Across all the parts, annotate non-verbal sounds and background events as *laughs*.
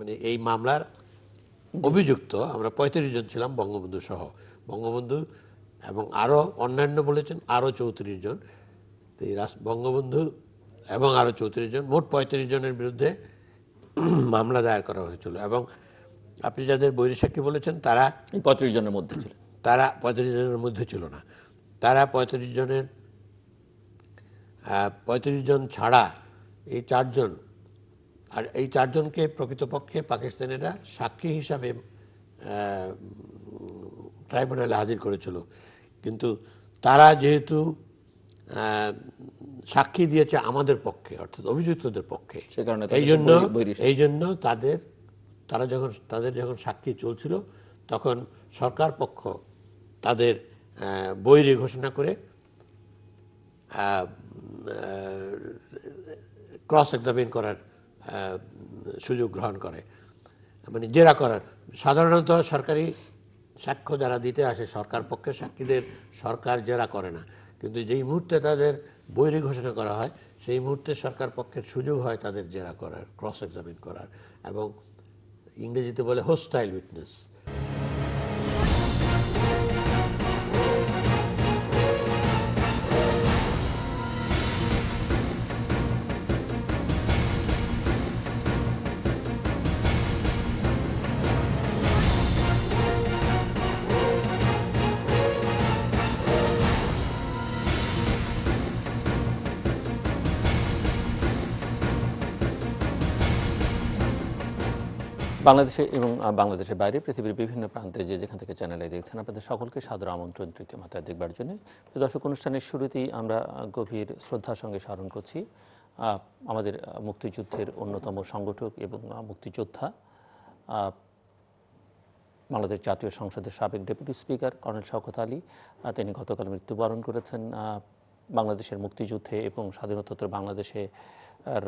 মানে এই মামলার অভিযুক্ত আমরা পঁয়ত্রিশ জন ছিলাম বঙ্গবন্ধু সহ বঙ্গবন্ধু এবং আরও অন্যান্য বলেছেন আরও চৌত্রিশ জন এই বঙ্গবন্ধু এবং আরও চৌত্রিশ জন মোট পঁয়ত্রিশ জনের বিরুদ্ধে *clears throat* মামলা দায়ের করা হয়েছিল এবং আপনি যাদের বৈরী বলেছেন তারা পঁয়ত্রিশ জনের মধ্যে ছিল তারা পঁয়ত্রিশ জনের মধ্যে ছিল না তারা পঁয়ত্রিশ জনের পঁয়ত্রিশ জন ছাড়া এই চারজন আর এই চারজনকে প্রকৃতপক্ষে পাকিস্তানেরা সাক্ষী হিসাবে ট্রাইব্যুনালে হাজির করেছিল কিন্তু তারা যেহেতু সাক্ষী দিয়েছে আমাদের পক্ষে অর্থাৎ অভিযুক্তদের পক্ষে এই জন্য এই জন্য তাদের তারা যখন তাদের যখন সাক্ষী চলছিল তখন সরকার পক্ষ তাদের বৈরী ঘোষণা করে ক্রস এক্সামিন করার সুযোগ গ্রহণ করে মানে জেরা করার সাধারণত সরকারি সাক্ষ্য যারা দিতে আসে সরকার পক্ষে সাক্ষীদের সরকার জেরা করে না কিন্তু যেই মুহূর্তে তাদের বৈরি ঘোষণা করা হয় সেই মুহূর্তে সরকার পক্ষের সুযোগ হয় তাদের জেরা করার ক্রস এক্সামিন করার এবং ইংরেজিতে বলে হোস্টাইল উইটনেস বাংলাদেশে এবং বাংলাদেশের বাইরে পৃথিবীর বিভিন্ন প্রান্তে যে যেখান থেকে চ্যানেলে দেখছেন আপনাদের সকলকে সাদর আমন্ত্রণ তৃতীয় মাথায় দেখবার জন্য দর্শক অনুষ্ঠানের শুরুতেই আমরা গভীর শ্রদ্ধার সঙ্গে স্মরণ করছি আমাদের মুক্তিযুদ্ধের অন্যতম সংগঠক এবং মুক্তিযোদ্ধা বাংলাদেশ জাতীয় সংসদের সাবেক deputy speaker colonel Shawkat Ali তিনি গতকাল মৃত্যুবরণ করেছেন বাংলাদেশের মুক্তিযুদ্ধে এবং স্বাধীনতোত্তর বাংলাদেশে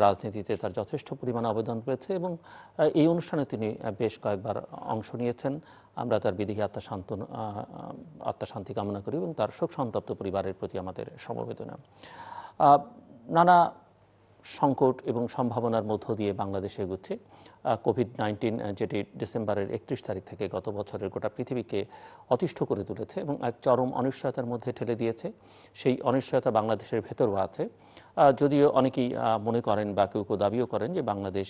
রাজনীতিতে তার যথেষ্ট পরিমাণ অবদান রয়েছে এবং এই অনুষ্ঠানে তিনি বেশ কয়েকবার অংশ নিয়েছেন আমরা তার বিদেহী আত্মাশান্ত আত্মাশান্তি কামনা করি এবং তার শোক সন্তপ্ত পরিবারের প্রতি আমাদের সমবেদনা নানা সংকট এবং সম্ভাবনার মধ্য দিয়ে বাংলাদেশে এগুচ্ছে কোভিড নাইন্টিন যেটি ডিসেম্বরের একত্রিশ তারিখ থেকে গত বছরের গোটা পৃথিবীকে অতিষ্ঠ করে তুলেছে এবং এক চরম অনিশ্চয়তার মধ্যে ঠেলে দিয়েছে সেই অনিশ্চয়তা বাংলাদেশের ভেতরও আছে যদিও অনেকেই মনে করেন বা কেউ কেউ দাবিও করেন যে বাংলাদেশ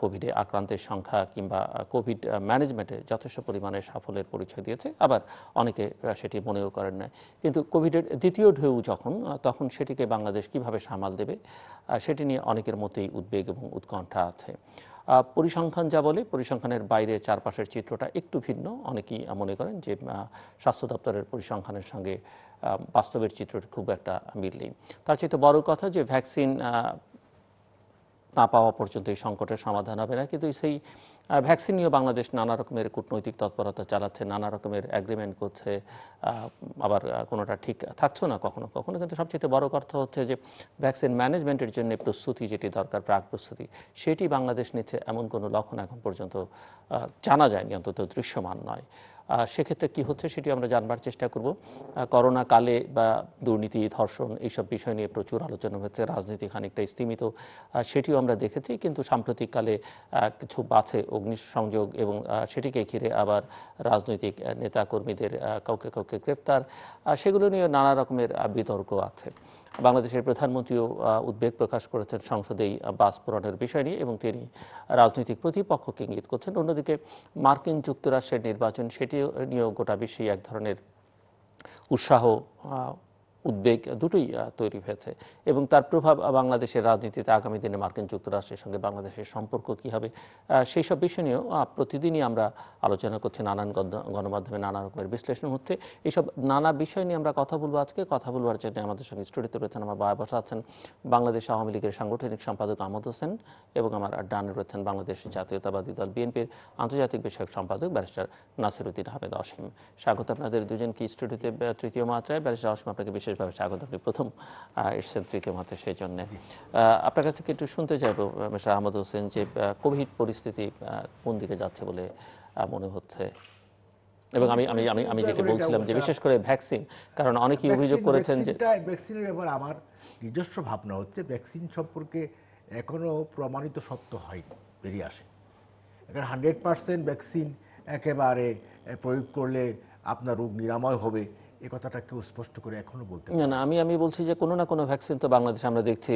কোভিডে আক্রান্তের সংখ্যা কিংবা কোভিড ম্যানেজমেন্টে যথেষ্ট পরিমাণে সাফল্যের পরিচয় দিয়েছে আবার অনেকে সেটি মনেও করেন না কিন্তু কোভিডের দ্বিতীয় ঢেউ যখন তখন সেটিকে বাংলাদেশ কিভাবে সামাল দেবে সেটি নিয়ে অনেকের মতেই উদ্বেগ এবং উৎকণ্ঠা আছে পরিসংখ্যান যা বলে পরিসংখ্যানের বাইরে চারপাশের চিত্রটা একটু ভিন্ন অনেকেই মনে করেন যে স্বাস্থ্য দপ্তরের পরিসংখ্যানের সঙ্গে বাস্তবের চিত্রটি খুব একটা মিল নেই তার তো বড় কথা যে ভ্যাকসিন না পাওয়া পর্যন্ত এই সংকটের সমাধান হবে না কিন্তু সেই ভ্যাকসিন নিয়েও বাংলাদেশ নানা রকমের কূটনৈতিক তৎপরতা চালাচ্ছে নানা রকমের অ্যাগ্রিমেন্ট করছে আবার কোনোটা ঠিক থাকছে না কখনো কখনো কিন্তু সবচেয়ে বড় কথা হচ্ছে যে ভ্যাকসিন ম্যানেজমেন্টের জন্য প্রস্তুতি যেটি দরকার প্রাক প্রস্তুতি সেটি বাংলাদেশ নিচ্ছে এমন কোনো লক্ষণ এখন পর্যন্ত জানা যায়নি অন্তত দৃশ্যমান নয় সেক্ষেত্রে কি হচ্ছে সেটি আমরা জানবার চেষ্টা করব করোনা কালে বা দুর্নীতি ধর্ষণ এইসব বিষয় নিয়ে প্রচুর আলোচনা হয়েছে রাজনীতি খানিকটা স্তীমিত সেটিও আমরা দেখেছি কিন্তু সাম্প্রতিককালে কিছু বাছে অগ্নিসংযোগ এবং সেটিকে ঘিরে আবার রাজনৈতিক নেতাকর্মীদের কাউকে কাউকে গ্রেপ্তার সেগুলো নিয়ে নানা রকমের বিতর্ক আছে বাংলাদেশের প্রধানমন্ত্রীও উদ্বেগ প্রকাশ করেছেন সংসদেই বাস পূরণের বিষয় নিয়ে এবং তিনি রাজনৈতিক প্রতিপক্ষকে ইঙ্গিত করছেন অন্যদিকে মার্কিন যুক্তরাষ্ট্রের নির্বাচন সেটি নিয়েও গোটা বিশ্বে এক ধরনের উৎসাহ উদ্বেগ দুটোই তৈরি হয়েছে এবং তার প্রভাব বাংলাদেশের রাজনীতিতে আগামী দিনে মার্কিন যুক্তরাষ্ট্রের সঙ্গে বাংলাদেশের সম্পর্ক কী হবে সেই সব বিষয় নিয়েও প্রতিদিনই আমরা আলোচনা করছি নানান গণমাধ্যমে নানা রকমের বিশ্লেষণ হচ্ছে এইসব নানা বিষয় নিয়ে আমরা কথা বলবো আজকে কথা বলবার জন্য আমাদের সঙ্গে স্টুডিওতে রয়েছেন আমার বাবা বসা আছেন বাংলাদেশ আওয়ামী লীগের সাংগঠনিক সম্পাদক আহমদ হোসেন এবং আমার ডানে রয়েছেন বাংলাদেশ জাতীয়তাবাদী দল বিএনপির আন্তর্জাতিক বিষয়ক সম্পাদক ব্যারিস্টার নাসির উদ্দিন আহমেদ অসীম স্বাগত আপনাদের দুজনকে স্টুডিওতে তৃতীয় মাত্রায় ব্যারিস্টার অসীম আপনাকে বিশেষ বিশেষভাবে স্বাগত আপনি প্রথম এরশাদ মাত্র সেই জন্য আপনার কাছ থেকে একটু শুনতে চাইব মিস্টার আহমদ হোসেন যে কোভিড পরিস্থিতি কোন দিকে যাচ্ছে বলে মনে হচ্ছে এবং আমি আমি আমি আমি যেটা বলছিলাম যে বিশেষ করে ভ্যাকসিন কারণ অনেকেই অভিযোগ করেছেন যে ভ্যাকসিনের ব্যাপারে আমার নিজস্ব ভাবনা হচ্ছে ভ্যাকসিন সম্পর্কে এখনও প্রমাণিত সত্য হয়নি বেরিয়ে আসে এখানে হান্ড্রেড পার্সেন্ট ভ্যাকসিন একেবারে প্রয়োগ করলে আপনার রোগ নিরাময় হবে এই কথাটা কেউ স্পষ্ট করে এখনো বলতে আমি আমি বলছি যে কোনো না কোনো ভ্যাকসিন তো বাংলাদেশ আমরা দেখছি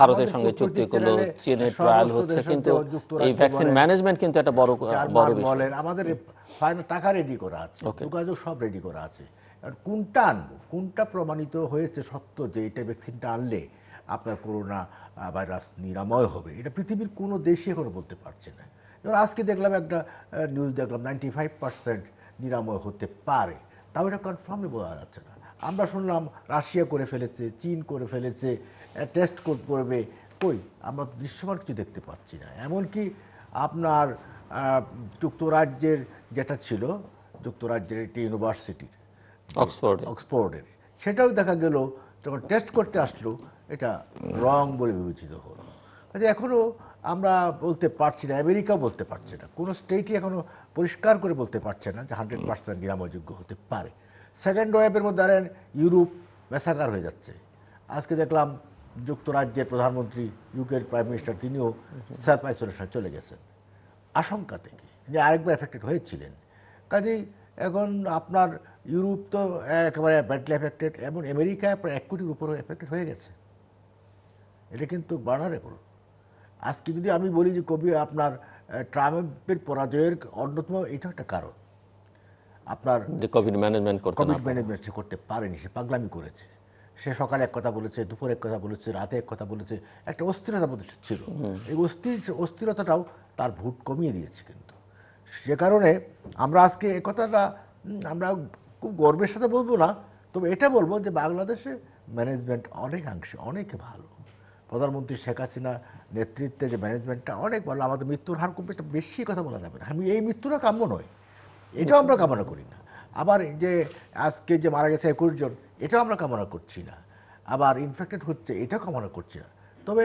ভারতের সঙ্গে চুক্তি করলো চীনের ট্রায়াল হচ্ছে কিন্তু এই ভ্যাকসিন ম্যানেজমেন্ট কিন্তু একটা বড় বড় বিষয় আমাদের টাকা রেডি করা আছে যোগাযোগ সব রেডি করা আছে কোনটা আনবো কোনটা প্রমাণিত হয়েছে সত্য যে এটা ভ্যাকসিনটা আনলে আপনার করোনা ভাইরাস নিরাময় হবে এটা পৃথিবীর কোনো দেশে এখনো বলতে পারছে না এবার আজকে দেখলাম একটা নিউজ দেখলাম নাইনটি ফাইভ পার্সেন্ট নিরাময় হতে পারে তাও এটা কনফার্মলি বোঝা যাচ্ছে না আমরা শুনলাম রাশিয়া করে ফেলেছে চীন করে ফেলেছে টেস্ট করবে কই আমরা দৃশ্যমান কিছু দেখতে পাচ্ছি না এমনকি আপনার যুক্তরাজ্যের যেটা ছিল যুক্তরাজ্যের একটি ইউনিভার্সিটির অক্সফোর্ড অক্সফোর্ডের সেটাও দেখা গেল যখন টেস্ট করতে আসলো এটা রং বলে বিবেচিত হলো কাজে এখনও আমরা বলতে পারছি না আমেরিকা বলতে পারছে না কোনো স্টেটই এখনও পরিষ্কার করে বলতে পারছে না যে হান্ড্রেড পার্সেন্ট নিরাময়যোগ্য হতে পারে সেকেন্ড ওয়েবের মধ্যে আরেন ইউরোপ মেসাকার হয়ে যাচ্ছে আজকে দেখলাম যুক্তরাজ্যের প্রধানমন্ত্রী ইউকের প্রাইম মিনিস্টার তিনিও সেলফ আইসোলেশনে চলে গেছেন আশঙ্কা থেকে তিনি আরেকবার এফেক্টেড হয়েছিলেন কাজেই এখন আপনার ইউরোপ তো একেবারে ব্যাডলি এফেক্টেড এবং আমেরিকায় প্রায় এক কোটির উপরও এফেক্টেড হয়ে গেছে এটা কিন্তু করুন আজকে যদি আমি বলি যে কবি আপনার ট্রাম্পের পরাজয়ের অন্যতম এটা একটা কারণ আপনার যে কোভিড ম্যানেজমেন্ট করতে কোভিড ম্যানেজমেন্ট সে করতে পারেনি সে পাগলামি করেছে সে সকালে এক কথা বলেছে দুপুরে এক কথা বলেছে রাতে এক কথা বলেছে একটা অস্থিরতা প্রতিষ্ঠিত ছিল এই অস্থির অস্থিরতাটাও তার ভোট কমিয়ে দিয়েছে কিন্তু সে কারণে আমরা আজকে এ কথাটা আমরা খুব গর্বের সাথে বলবো না তবে এটা বলবো যে বাংলাদেশে ম্যানেজমেন্ট অনেকাংশে অনেক ভালো প্রধানমন্ত্রী শেখ হাসিনা নেতৃত্বে যে ম্যানেজমেন্টটা অনেক ভালো আমাদের মৃত্যুর হার খুব একটা বেশি কথা বলা যাবে না আমি এই মৃত্যুটা কাম্য নয় এটাও আমরা কামনা করি না আবার যে আজকে যে মারা গেছে একুশ জন এটাও আমরা কামনা করছি না আবার ইনফেক্টেড হচ্ছে এটাও কামনা করছি না তবে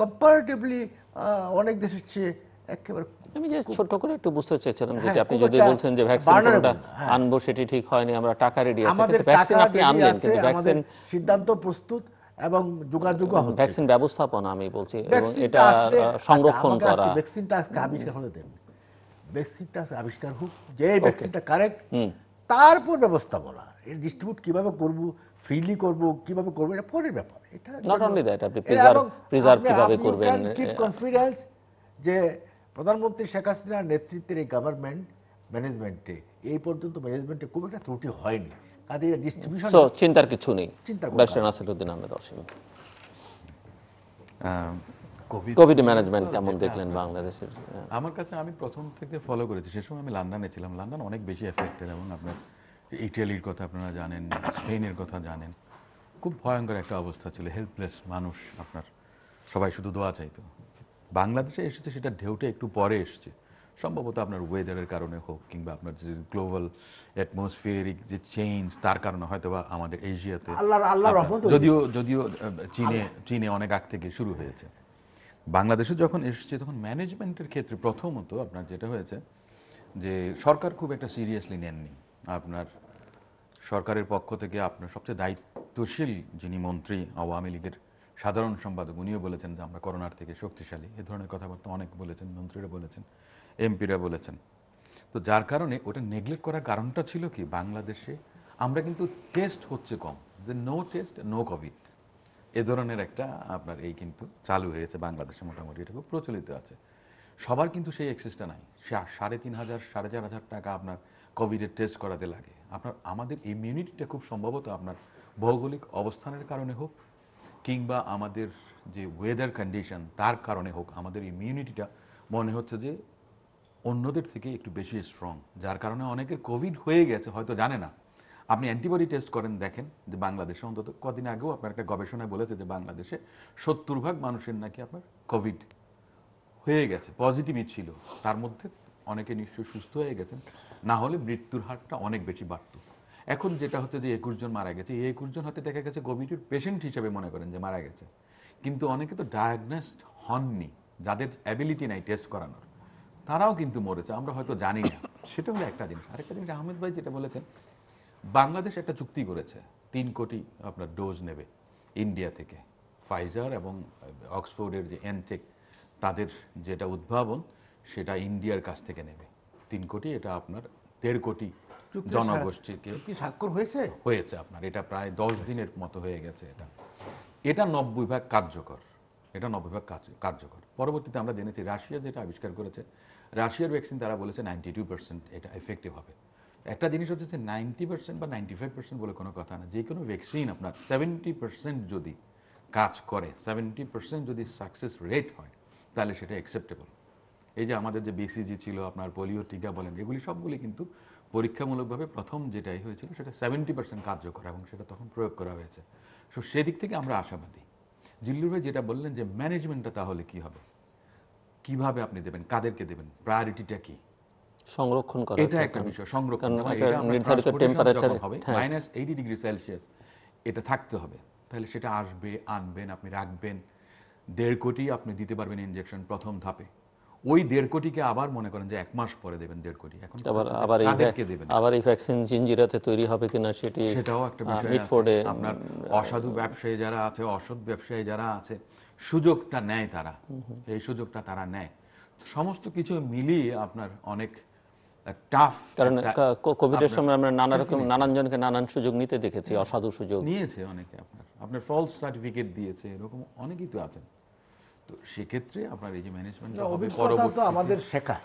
কম্পারেটিভলি অনেক দেশের চেয়ে একেবারে আমি যে ছোট করে একটু বুঝতে চাইছিলাম হ্যাঁ, যে আপনি যদি বলছেন যে ভ্যাকসিন কোনটা হ্যাঁ। আনবো সেটি ঠিক হয়নি আমরা টাকা রেডি আছে কিন্তু ভ্যাকসিন আপনি আনলেন কিন্তু ভ্যাকসিন সিদ্ধান্ত প্রস্তুত এবং যোগাযোগ ভ্যাকসিন ব্যবস্থাপনা আমি বলছি এটা সংরক্ষণ আচ্ছা, করা ভ্যাকসিনটা আজকে আবিষ্কার হলে দেন ভ্যাকসিনটা আবিষ্কার হোক যে ভ্যাকসিনটা কারেক্ট তারপর ব্যবস্থাপনা এর ডিস্ট্রিবিউট কিভাবে করব ফ্রিলি করব কিভাবে করব এটা পরের ব্যাপার এটা নট অনলি দ্যাট আপনি প্রিজার্ভ প্রিজার্ভ কিভাবে করবেন কিপ কনফিডেন্স যে প্রধানমন্ত্রী শেখ হাসিনার নেতৃত্বের এই গভর্নমেন্ট ম্যানেজমেন্টে এই পর্যন্ত ম্যানেজমেন্টে খুব একটা ত্রুটি হয়নি কাজে ডিস্ট্রিবিউশন চিন্তার কিছু নেই barrister Nasiruddin Ahmed Asim covid management কেমন হ্যাঁ, দেখলেন হ্যাঁ। বাংলাদেশের হ্যাঁ। আমার কাছে আমি প্রথম থেকে ফলো করেছি সে সময় আমি লন্ডনে ছিলাম লন্ডন অনেক বেশি এফেক্টেড এবং আপনার ইটালির কথা আপনারা জানেন স্পেনের কথা জানেন খুব ভয়ঙ্কর একটা অবস্থা ছিল হেল্পলেস মানুষ আপনার সবাই শুধু দোয়া চাইতো বাংলাদেশে এসেছে সেটা ঢেউটা একটু পরে এসছে সম্ভবত আপনার ওয়েদারের কারণে হোক কিংবা আপনার যে গ্লোবাল অ্যাটমসফিয়ারিক যে চেঞ্জ তার কারণে হয়তো বা আমাদের এশিয়াতে যদিও যদিও চীনে চীনে অনেক আগ থেকে শুরু হয়েছে বাংলাদেশে যখন এসেছে তখন ম্যানেজমেন্টের ক্ষেত্রে প্রথমত আপনার যেটা হয়েছে যে সরকার খুব একটা সিরিয়াসলি নেননি আপনার সরকারের পক্ষ থেকে আপনার সবচেয়ে দায়িত্বশীল যিনি মন্ত্রী আওয়ামী লীগের সাধারণ সম্পাদক উনিও বলেছেন যে আমরা করোনার থেকে শক্তিশালী এ ধরনের কথাবার্তা অনেক বলেছেন মন্ত্রীরা বলেছেন এমপিরা বলেছেন তো যার কারণে ওটা নেগলেক্ট করার কারণটা ছিল কি বাংলাদেশে আমরা কিন্তু টেস্ট হচ্ছে কম যে নো টেস্ট নো কোভিড এ ধরনের একটা আপনার এই কিন্তু চালু হয়েছে বাংলাদেশে মোটামুটি এটা খুব প্রচলিত আছে সবার কিন্তু সেই অ্যাক্সেসটা নাই সাড়ে তিন হাজার সাড়ে চার হাজার টাকা আপনার কোভিডের টেস্ট করাতে লাগে আপনার আমাদের ইমিউনিটিটা খুব সম্ভবত আপনার ভৌগোলিক অবস্থানের কারণে হোক কিংবা আমাদের যে ওয়েদার কন্ডিশন তার কারণে হোক আমাদের ইমিউনিটিটা মনে হচ্ছে যে অন্যদের থেকে একটু বেশি স্ট্রং যার কারণে অনেকের কোভিড হয়ে গেছে হয়তো জানে না আপনি অ্যান্টিবডি টেস্ট করেন দেখেন যে বাংলাদেশে অন্তত কদিন আগেও আপনার একটা গবেষণায় বলেছে যে বাংলাদেশে সত্তর ভাগ মানুষের নাকি আপনার কোভিড হয়ে গেছে পজিটিভই ছিল তার মধ্যে অনেকে নিশ্চয়ই সুস্থ হয়ে গেছেন না হলে মৃত্যুর হারটা অনেক বেশি বাড়ত এখন যেটা হচ্ছে যে একুশ জন মারা গেছে এই একুশ জন হতে দেখা গেছে কোভিডের পেশেন্ট হিসেবে মনে করেন যে মারা গেছে কিন্তু অনেকে তো ডায়াগনোসড হননি যাদের অ্যাবিলিটি নাই টেস্ট করানোর তারাও কিন্তু মরেছে আমরা হয়তো জানি না সেটা হলো একটা জিনিস আরেকটা জিনিস আহমেদ ভাই যেটা বলেছেন বাংলাদেশ একটা চুক্তি করেছে তিন কোটি আপনার ডোজ নেবে ইন্ডিয়া থেকে ফাইজার এবং অক্সফোর্ডের যে এনটেক তাদের যেটা উদ্ভাবন সেটা ইন্ডিয়ার কাছ থেকে নেবে তিন কোটি এটা আপনার দেড় কোটি জনগোষ্ঠীকে স্বাক্ষর হয়েছে হয়েছে আপনার এটা প্রায় দশ দিনের মতো হয়ে গেছে এটা এটা নব্বই ভাগ কার্যকর এটা নব্বই ভাগ কার্যকর পরবর্তীতে আমরা জেনেছি রাশিয়া যেটা আবিষ্কার করেছে রাশিয়ার ভ্যাকসিন তারা বলেছে নাইনটি টু পার্সেন্ট এটা এফেক্টিভ হবে একটা জিনিস হচ্ছে যে নাইনটি পার্সেন্ট বা নাইনটি ফাইভ পার্সেন্ট বলে কোনো কথা না যে কোনো ভ্যাকসিন আপনার সেভেন্টি পার্সেন্ট যদি কাজ করে সেভেন্টি পার্সেন্ট যদি সাকসেস রেট হয় তাহলে সেটা অ্যাকসেপ্টেবল এই যে আমাদের যে বিসিজি ছিল আপনার পোলিও টিকা বলেন এগুলি সবগুলি কিন্তু পরীক্ষামূলকভাবে প্রথম যেটাই হয়েছিল সেটা সেভেন্টি পার্সেন্ট কার্যকর এবং সেটা তখন প্রয়োগ করা হয়েছে সো সেদিক থেকে আমরা আশাবাদী জিল্লুর ভাই যেটা বললেন যে ম্যানেজমেন্টটা তাহলে কি হবে কিভাবে আপনি দেবেন কাদেরকে দেবেন প্রায়োরিটিটা কি সংরক্ষণ করা এটা একটা বিষয় সংরক্ষণ নির্ধারিত টেম্পারেচার হবে মাইনাস এইটি ডিগ্রি সেলসিয়াস এটা থাকতে হবে তাহলে সেটা আসবে আনবেন আপনি রাখবেন দেড় কোটি আপনি দিতে পারবেন ইনজেকশন প্রথম ধাপে ওই দেড় কোটিকে আবার মনে করেন যে এক মাস পরে দেবেন দেড় কোটি এখন আবার আবার এই দেবেন আবার এই ভ্যাকসিন জিনজিরাতে তৈরি হবে কিনা সেটি সেটাও একটা বিষয় আপনার অসাধু ব্যবসায়ী যারা আছে অসৎ ব্যবসায়ী যারা আছে সুযোগটা নেয় তারা এই সুযোগটা তারা নেয় সমস্ত কিছু মিলিয়ে আপনার অনেক টাফ কারণ কোভিড এর সময় আমরা নানা রকম নানান জনকে নানান সুযোগ নিতে দেখেছি অসাধু সুযোগ নিয়েছে অনেকে আপনার আপনার ফলস সার্টিফিকেট দিয়েছে এরকম অনেকেই তো আছেন তো সেক্ষেত্রে আপনার এই যে ম্যানেজমেন্ট আমাদের শেখা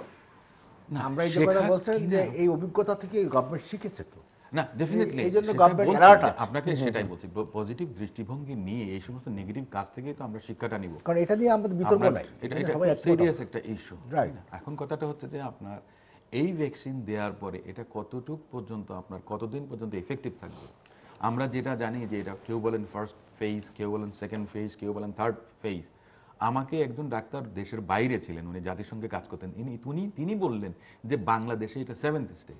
আমরা এই যে বলছেন যে এই অভিজ্ঞতা থেকে গভর্নমেন্ট শিখেছে তো না ডেফিনেটলি এই জন্য গভর্নমেন্ট অ্যালার্ট আপনাকে সেটাই বলছি পজিটিভ দৃষ্টিভঙ্গি নিয়ে এই সমস্ত নেগেটিভ কাজ থেকে তো আমরা শিক্ষাটা নিব কারণ এটা নিয়ে আমাদের বিতর্ক নাই এটা এটা সিরিয়াস একটা ইস্যু এখন কথাটা হচ্ছে যে আপনার এই ভ্যাকসিন দেওয়ার পরে এটা কতটুক পর্যন্ত আপনার কতদিন পর্যন্ত এফেক্টিভ থাকবে আমরা যেটা জানি যে এটা কেউ বলেন ফার্স্ট ফেজ কেউ বলেন সেকেন্ড ফেজ কেউ বলেন থার্ড ফেজ আমাকে একজন ডাক্তার দেশের বাইরে ছিলেন উনি জাতিসংঘে কাজ করতেন তিনি বললেন যে বাংলাদেশে এটা সেভেন্থ স্টেজ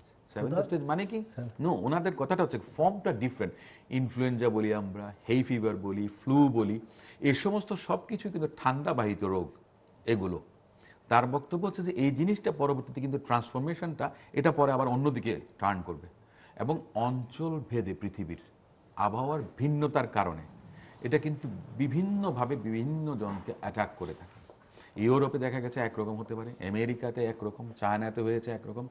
মানে কি নো ওনাদের কথাটা হচ্ছে ফর্মটা ডিফারেন্ট ইনফ্লুয়েঞ্জা বলি আমরা হেই ফিভার বলি ফ্লু বলি এ সমস্ত সব কিছুই কিন্তু ঠান্ডা বাহিত রোগ এগুলো তার বক্তব্য হচ্ছে যে এই জিনিসটা পরবর্তীতে কিন্তু ট্রান্সফরমেশনটা এটা পরে আবার অন্যদিকে টার্ন করবে এবং অঞ্চল ভেদে পৃথিবীর আবহাওয়ার ভিন্নতার কারণে এটা কিন্তু বিভিন্নভাবে বিভিন্ন জনকে অ্যাটাক করে থাকে ইউরোপে দেখা গেছে একরকম হতে পারে আমেরিকাতে একরকম চায়নাতে হয়েছে একরকম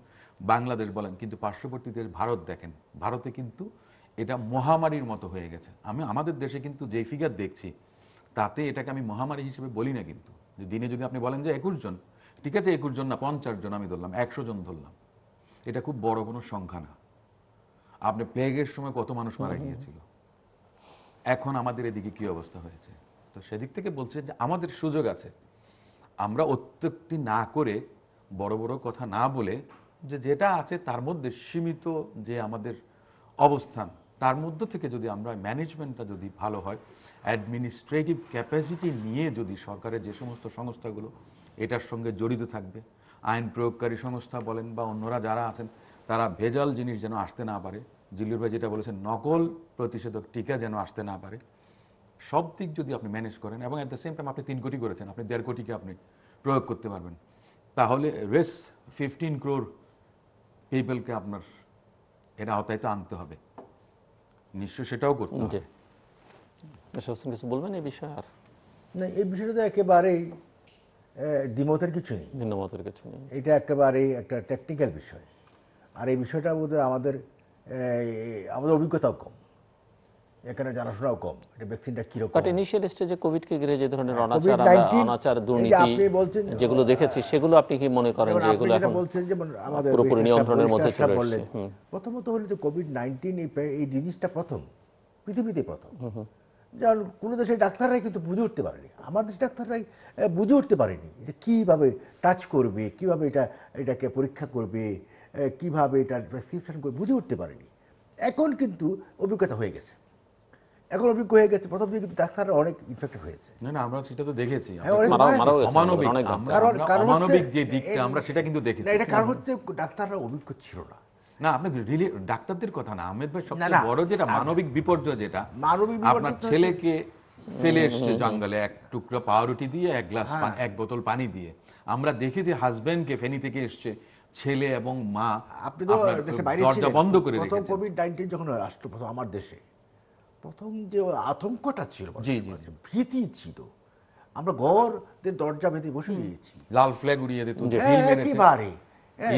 বাংলাদেশ বলেন কিন্তু পার্শ্ববর্তী দেশ ভারত দেখেন ভারতে কিন্তু এটা মহামারীর মতো হয়ে গেছে আমি আমাদের দেশে কিন্তু যেই ফিগার দেখছি তাতে এটাকে আমি মহামারী হিসেবে বলি না কিন্তু দিনে যদি আপনি বলেন যে একুশ জন ঠিক আছে একুশ জন না পঞ্চাশ জন আমি ধরলাম একশো জন ধরলাম এটা খুব বড় কোনো সংখ্যা না আপনি প্লেগের সময় কত মানুষ মারা গিয়েছিল এখন আমাদের এদিকে কি অবস্থা হয়েছে তো সেদিক থেকে বলছে যে আমাদের সুযোগ আছে আমরা অত্যুক্তি না করে বড় বড় কথা না বলে যে যেটা আছে তার মধ্যে সীমিত যে আমাদের অবস্থান তার মধ্যে থেকে যদি আমরা ম্যানেজমেন্টটা যদি ভালো হয় অ্যাডমিনিস্ট্রেটিভ ক্যাপাসিটি নিয়ে যদি সরকারের যে সমস্ত সংস্থাগুলো এটার সঙ্গে জড়িত থাকবে আইন প্রয়োগকারী সংস্থা বলেন বা অন্যরা যারা আছেন তারা ভেজাল জিনিস যেন আসতে না পারে জিল্লুর ভাই যেটা বলেছেন নকল প্রতিষেধক টিকা যেন আসতে না পারে সব দিক যদি আপনি ম্যানেজ করেন এবং অ্যাট দ্য সেম টাইম আপনি তিন কোটি করেছেন আপনি দেড় কোটিকে আপনি প্রয়োগ করতে পারবেন তাহলে রেস ফিফটিন ক্রোর পিপলকে আপনার এর আওতায় তো আনতে হবে নিশ্চয় সেটাও করতে হবে কিছু বলবেন এই বিষয়ে আর না এই বিষয়টা তো একেবারেই দ্বিমতের কিছু নেই ভিন্নমতের কিছু নেই এটা একেবারেই একটা টেকনিক্যাল বিষয় আর এই বিষয়টা বোধহয় আমাদের আমাদের অভিজ্ঞতাও কম এখানে জানাশোনাও কম এটা ভ্যাকসিনটা কিরকম বাট ইনিশিয়াল স্টেজে কোভিডকে ঘিরে যে ধরনের হ্যাঁ, অনাচার অনাচার দুর্নীতি যেগুলো দেখেছি সেগুলো আপনি কি মনে করেন যে এগুলো এখন বলছেন যে আমাদের পুরোপুরি নিয়ন্ত্রণের মধ্যে চলে এসেছে প্রথমত হলো যে কোভিড 19 এই ডিজিজটা প্রথম পৃথিবীতে প্রথম যার কোনো দেশের ডাক্তাররাই কিন্তু বুঝে উঠতে পারেনি আমার দেশের ডাক্তাররাই বুঝে উঠতে পারেনি এটা কীভাবে টাচ করবে কিভাবে এটা এটাকে পরীক্ষা করবে কিভাবে এটা প্রেসক্রিপশন করবে বুঝে উঠতে পারেনি এখন কিন্তু অভিজ্ঞতা হয়ে গেছে এখন অভিজ্ঞ হয়ে গেছে প্রথম দিকে কিন্তু ডাক্তাররা অনেক ইনফেক্টেড হয়েছে না না আমরা সেটা তো দেখেছি হ্যাঁ, অমানবিক যে দিকটা আমরা সেটা কিন্তু দেখেছি এটা কারণ হচ্ছে ডাক্তাররা অভিজ্ঞ ছিল না না আপনি রিলি ডাক্তারদের কথা না আহমেদ ভাই সবচেয়ে বড় যেটা মানবিক বিপর্যয় যেটা মানবিক আপনার ছেলেকে ফেলে এসছে জঙ্গলে এক টুকরো পাউরুটি দিয়ে এক গ্লাস হ্যাঁ। এক বোতল পানি দিয়ে আমরা দেখি যে কে ফেনি থেকে এসছে ছেলে এবং মা আপনি তো দেশে বাইরে দরজা বন্ধ করে প্রথম কোভিড নাইন্টিন যখন রাষ্ট্র আমার দেশে প্রথম যে আতঙ্কটা ছিল ভীতি ছিল আমরা ঘরদের দরজা বেঁধে বসে দিয়েছি লাল ফ্ল্যাগ উড়িয়ে দিত একেবারে হ্যাঁ,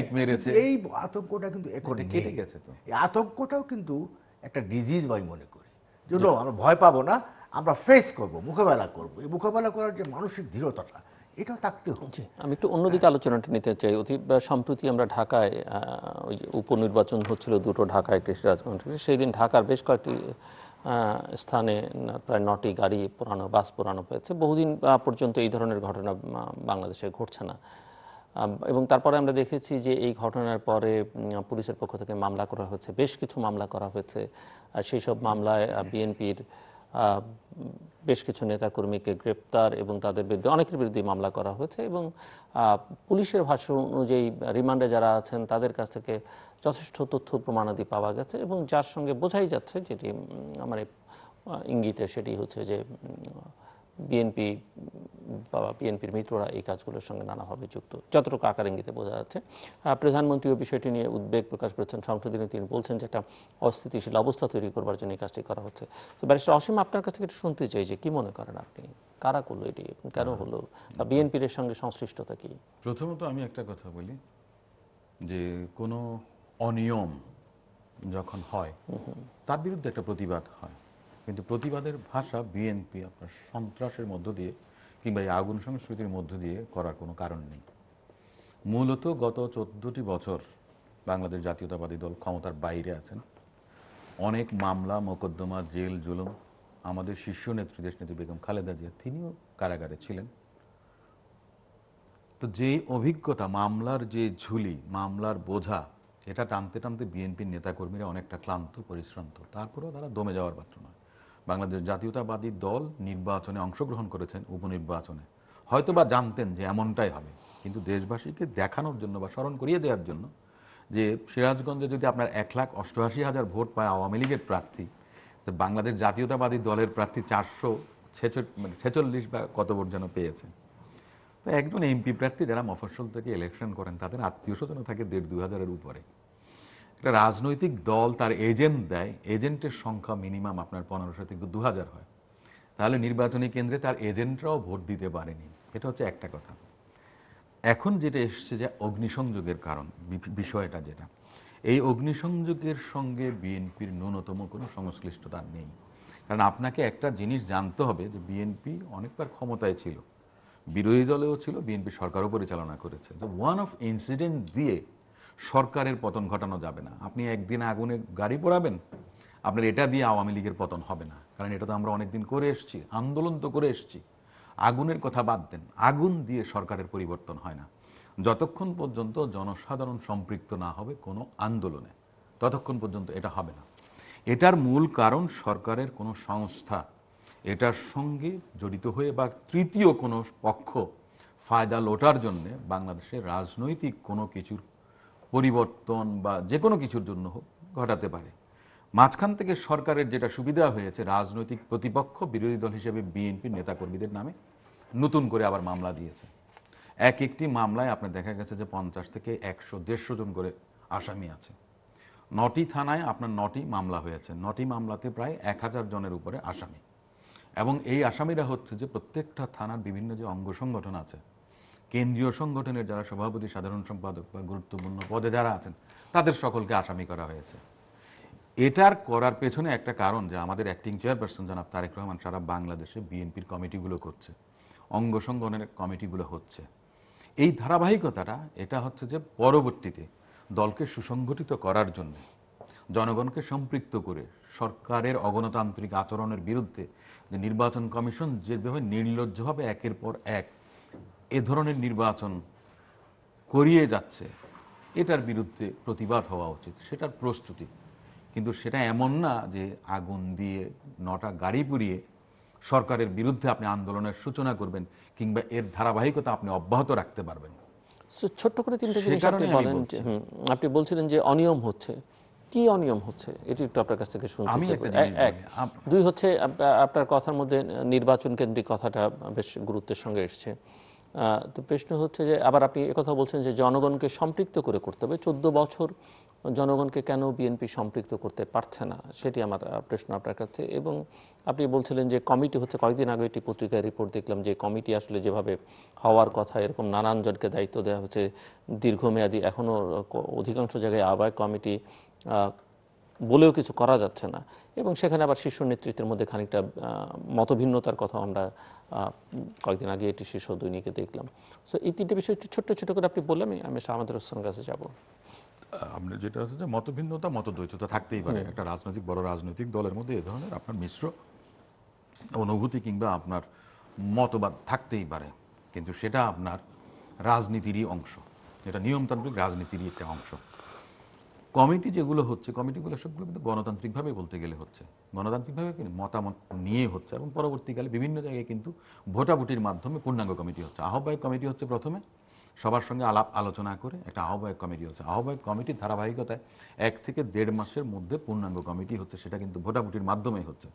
এই আতঙ্কটা কিন্তু এখন কেটে গেছে তো এই আতঙ্কটাও কিন্তু একটা ডিজিজ বা মনে করি জন্য আমরা ভয় পাবো না আমরা ফেস করব মোকাবেলা করব এই মোকাবেলা করার যে মানসিক দৃঢ়তাটা এটাও থাকতে হচ্ছে আমি একটু অন্যদিকে হ্যাঁ। আলোচনাটা নিতে চাই অতি সম্প্রতি আমরা ঢাকায় ওই যে উপনির্বাচন হচ্ছিল দুটো ঢাকায় একটি সিরাজগঞ্জ সেই দিন ঢাকার বেশ কয়েকটি স্থানে প্রায় নটি গাড়ি পুরানো বাস পুরানো হয়েছে বহুদিন পর্যন্ত এই ধরনের ঘটনা বাংলাদেশে ঘটছে না এবং তারপরে আমরা দেখেছি যে এই ঘটনার পরে পুলিশের পক্ষ থেকে মামলা করা হয়েছে বেশ কিছু মামলা করা হয়েছে সেই সব মামলায় বিএনপির বেশ কিছু নেতাকর্মীকে গ্রেপ্তার এবং তাদের বিরুদ্ধে অনেকের বিরুদ্ধে মামলা করা হয়েছে এবং পুলিশের ভাষ্য অনুযায়ী রিমান্ডে যারা আছেন তাদের কাছ থেকে যথেষ্ট তথ্য প্রমাণাদি পাওয়া গেছে এবং যার সঙ্গে বোঝাই যাচ্ছে যেটি আমার ইঙ্গিতে সেটি হচ্ছে যে বিএনপি বা বিএনপির মিত্ররা এই কাজগুলোর সঙ্গে নানাভাবে যুক্ত যতটুকু আকার ইঙ্গিতে বোঝা যাচ্ছে প্রধানমন্ত্রীও বিষয়টি নিয়ে উদ্বেগ প্রকাশ করেছেন সংসদীয় তিনি বলছেন যে একটা অস্থিতিশীল অবস্থা তৈরি করবার জন্য এই কাজটি করা হচ্ছে তো ব্যারিস্টার অসীম আপনার কাছে একটু শুনতে চাই যে কি মনে করেন আপনি কারা করলো এটি কেন হ্যাঁ। হলো বা বিএনপির সঙ্গে সংশ্লিষ্টতা কি প্রথমত আমি একটা কথা বলি যে কোনো অনিয়ম যখন হয় তার বিরুদ্ধে একটা প্রতিবাদ হয় কিন্তু প্রতিবাদের ভাষা বিএনপি আপনার সন্ত্রাসের মধ্য দিয়ে কিংবা এই আগুন সংস্কৃতির মধ্য দিয়ে করার কোনো কারণ নেই মূলত গত চোদ্দটি বছর বাংলাদেশ জাতীয়তাবাদী দল ক্ষমতার বাইরে আছেন অনেক মামলা মোকদ্দমা জেল জুলুম আমাদের শীর্ষ নেত্রী দেশনেত্রী বেগম খালেদা জিয়া তিনিও কারাগারে ছিলেন তো যেই অভিজ্ঞতা মামলার যে ঝুলি মামলার বোঝা এটা টানতে টানতে বিএনপির নেতাকর্মীরা অনেকটা ক্লান্ত পরিশ্রান্ত তারপরেও তারা দমে যাওয়ার পাত্র নয় বাংলাদেশ জাতীয়তাবাদী দল নির্বাচনে অংশগ্রহণ করেছেন উপনির্বাচনে হয়তো বা জানতেন যে এমনটাই হবে কিন্তু দেশবাসীকে দেখানোর জন্য বা স্মরণ করিয়ে দেওয়ার জন্য যে সিরাজগঞ্জে যদি আপনার এক লাখ অষ্টআশি হাজার ভোট পায় আওয়ামী লীগের প্রার্থী তো বাংলাদেশ জাতীয়তাবাদী দলের প্রার্থী চারশো মানে ছেচল্লিশ বা কত ভোট যেন পেয়েছেন তো একজন এমপি প্রার্থী যারা মফস্বল থেকে ইলেকশন করেন তাদের আত্মীয় স্বজন থাকে দেড় দু হাজারের উপরে একটা রাজনৈতিক দল তার এজেন্ট দেয় এজেন্টের সংখ্যা মিনিমাম আপনার পনেরোশো থেকে দু হাজার হয় তাহলে নির্বাচনী কেন্দ্রে তার এজেন্টরাও ভোট দিতে পারেনি এটা হচ্ছে একটা কথা এখন যেটা এসছে যে অগ্নিসংযোগের কারণ বিষয়টা যেটা এই অগ্নিসংযোগের সঙ্গে বিএনপির ন্যূনতম কোনো সংশ্লিষ্টতা নেই কারণ আপনাকে একটা জিনিস জানতে হবে যে বিএনপি অনেকবার ক্ষমতায় ছিল বিরোধী দলেও ছিল বিএনপি সরকারও পরিচালনা করেছে যে ওয়ান অফ ইনসিডেন্ট দিয়ে সরকারের পতন ঘটানো যাবে না আপনি একদিন আগুনে গাড়ি পোড়াবেন আপনার এটা দিয়ে আওয়ামী লীগের পতন হবে না কারণ এটা তো আমরা অনেকদিন করে এসছি আন্দোলন তো করে এসছি আগুনের কথা বাদ দেন আগুন দিয়ে সরকারের পরিবর্তন হয় না যতক্ষণ পর্যন্ত জনসাধারণ সম্পৃক্ত না হবে কোনো আন্দোলনে ততক্ষণ পর্যন্ত এটা হবে না এটার মূল কারণ সরকারের কোনো সংস্থা এটার সঙ্গে জড়িত হয়ে বা তৃতীয় কোনো পক্ষ ফায়দা লোটার জন্যে বাংলাদেশের রাজনৈতিক কোনো কিছুর পরিবর্তন বা যে কোনো কিছুর জন্য হোক ঘটাতে পারে মাঝখান থেকে সরকারের যেটা সুবিধা হয়েছে রাজনৈতিক প্রতিপক্ষ বিরোধী দল হিসেবে বিএনপির নেতাকর্মীদের নামে নতুন করে আবার মামলা দিয়েছে এক একটি মামলায় আপনার দেখা গেছে যে পঞ্চাশ থেকে একশো দেড়শো জন করে আসামি আছে নটি থানায় আপনার নটি মামলা হয়েছে নটি মামলাতে প্রায় এক হাজার জনের উপরে আসামি এবং এই আসামিরা হচ্ছে যে প্রত্যেকটা থানার বিভিন্ন যে অঙ্গ সংগঠন আছে কেন্দ্রীয় সংগঠনের যারা সভাপতি সাধারণ সম্পাদক বা গুরুত্বপূর্ণ পদে যারা আছেন তাদের সকলকে আসামি করা হয়েছে এটার করার পেছনে একটা কারণ যে আমাদের অ্যাক্টিং চেয়ারপারসন জনাব তারেক রহমান সারা বাংলাদেশে বিএনপির কমিটিগুলো করছে অঙ্গ সংগঠনের কমিটিগুলো হচ্ছে এই ধারাবাহিকতাটা এটা হচ্ছে যে পরবর্তীতে দলকে সুসংগঠিত করার জন্য জনগণকে সম্পৃক্ত করে সরকারের অগণতান্ত্রিক আচরণের বিরুদ্ধে যে নির্বাচন কমিশন যেভাবে নির্লজ্জভাবে একের পর এক এ ধরনের নির্বাচন করিয়ে যাচ্ছে এটার বিরুদ্ধে প্রতিবাদ হওয়া উচিত সেটার প্রস্তুতি কিন্তু সেটা এমন না যে আগুন দিয়ে নটা গাড়ি পুড়িয়ে সরকারের বিরুদ্ধে আপনি আন্দোলনের সূচনা করবেন কিংবা এর ধারাবাহিকতা আপনি অব্যাহত রাখতে পারবেন ছোট্ট করে তিনটা জিনিস আপনি বলেন যে আপনি বলছিলেন যে অনিয়ম হচ্ছে কি অনিয়ম হচ্ছে এটি একটু আপনার কাছ থেকে শুনতে চাই এক দুই হচ্ছে আপনার কথার মধ্যে নির্বাচন কেন্দ্রিক কথাটা বেশ গুরুত্বের সঙ্গে এসছে তো প্রশ্ন হচ্ছে যে আবার আপনি একথা বলছেন যে জনগণকে সম্পৃক্ত করে করতে হবে চোদ্দ বছর জনগণকে কেন বিএনপি সম্পৃক্ত করতে পারছে না সেটি আমার প্রশ্ন আপনার কাছে এবং আপনি বলছিলেন যে কমিটি হচ্ছে কয়েকদিন আগে একটি পত্রিকায় রিপোর্ট দেখলাম যে কমিটি আসলে যেভাবে হওয়ার কথা এরকম নানানজনকে দায়িত্ব দেওয়া হয়েছে দীর্ঘমেয়াদী এখনও অধিকাংশ জায়গায় আবার কমিটি বলেও কিছু করা যাচ্ছে না এবং সেখানে আবার শীর্ষ নেতৃত্বের মধ্যে খানিকটা মতভিন্নতার কথা আমরা কয়েকদিন আগে এটি শীর্ষ দৈনিকে দেখলাম সো এই তিনটে বিষয় একটু ছোট্ট ছোট করে আপনি বললাম আমি আমাদের হোসেন কাছে যাব আপনার যেটা হচ্ছে যে মতভিন্নতা মতদ্বৈততা থাকতেই পারে একটা রাজনৈতিক বড় রাজনৈতিক দলের মধ্যে এ ধরনের আপনার মিশ্র অনুভূতি কিংবা আপনার মতবাদ থাকতেই পারে কিন্তু সেটা আপনার রাজনীতিরই অংশ এটা নিয়মতান্ত্রিক রাজনীতিরই একটা অংশ কমিটি যেগুলো হচ্ছে কমিটিগুলো সবগুলো কিন্তু গণতান্ত্রিকভাবে বলতে গেলে হচ্ছে গণতান্ত্রিকভাবে কিন্তু মতামত নিয়ে হচ্ছে এবং পরবর্তীকালে বিভিন্ন জায়গায় কিন্তু ভোটাভুটির মাধ্যমে পূর্ণাঙ্গ কমিটি হচ্ছে আহ্বায়ক কমিটি হচ্ছে প্রথমে সবার সঙ্গে আলাপ আলোচনা করে একটা আহ্বায়ক কমিটি হচ্ছে আহ্বায়ক কমিটির ধারাবাহিকতায় এক থেকে দেড় মাসের মধ্যে পূর্ণাঙ্গ কমিটি হচ্ছে সেটা কিন্তু ভোটাভুটির মাধ্যমেই হচ্ছে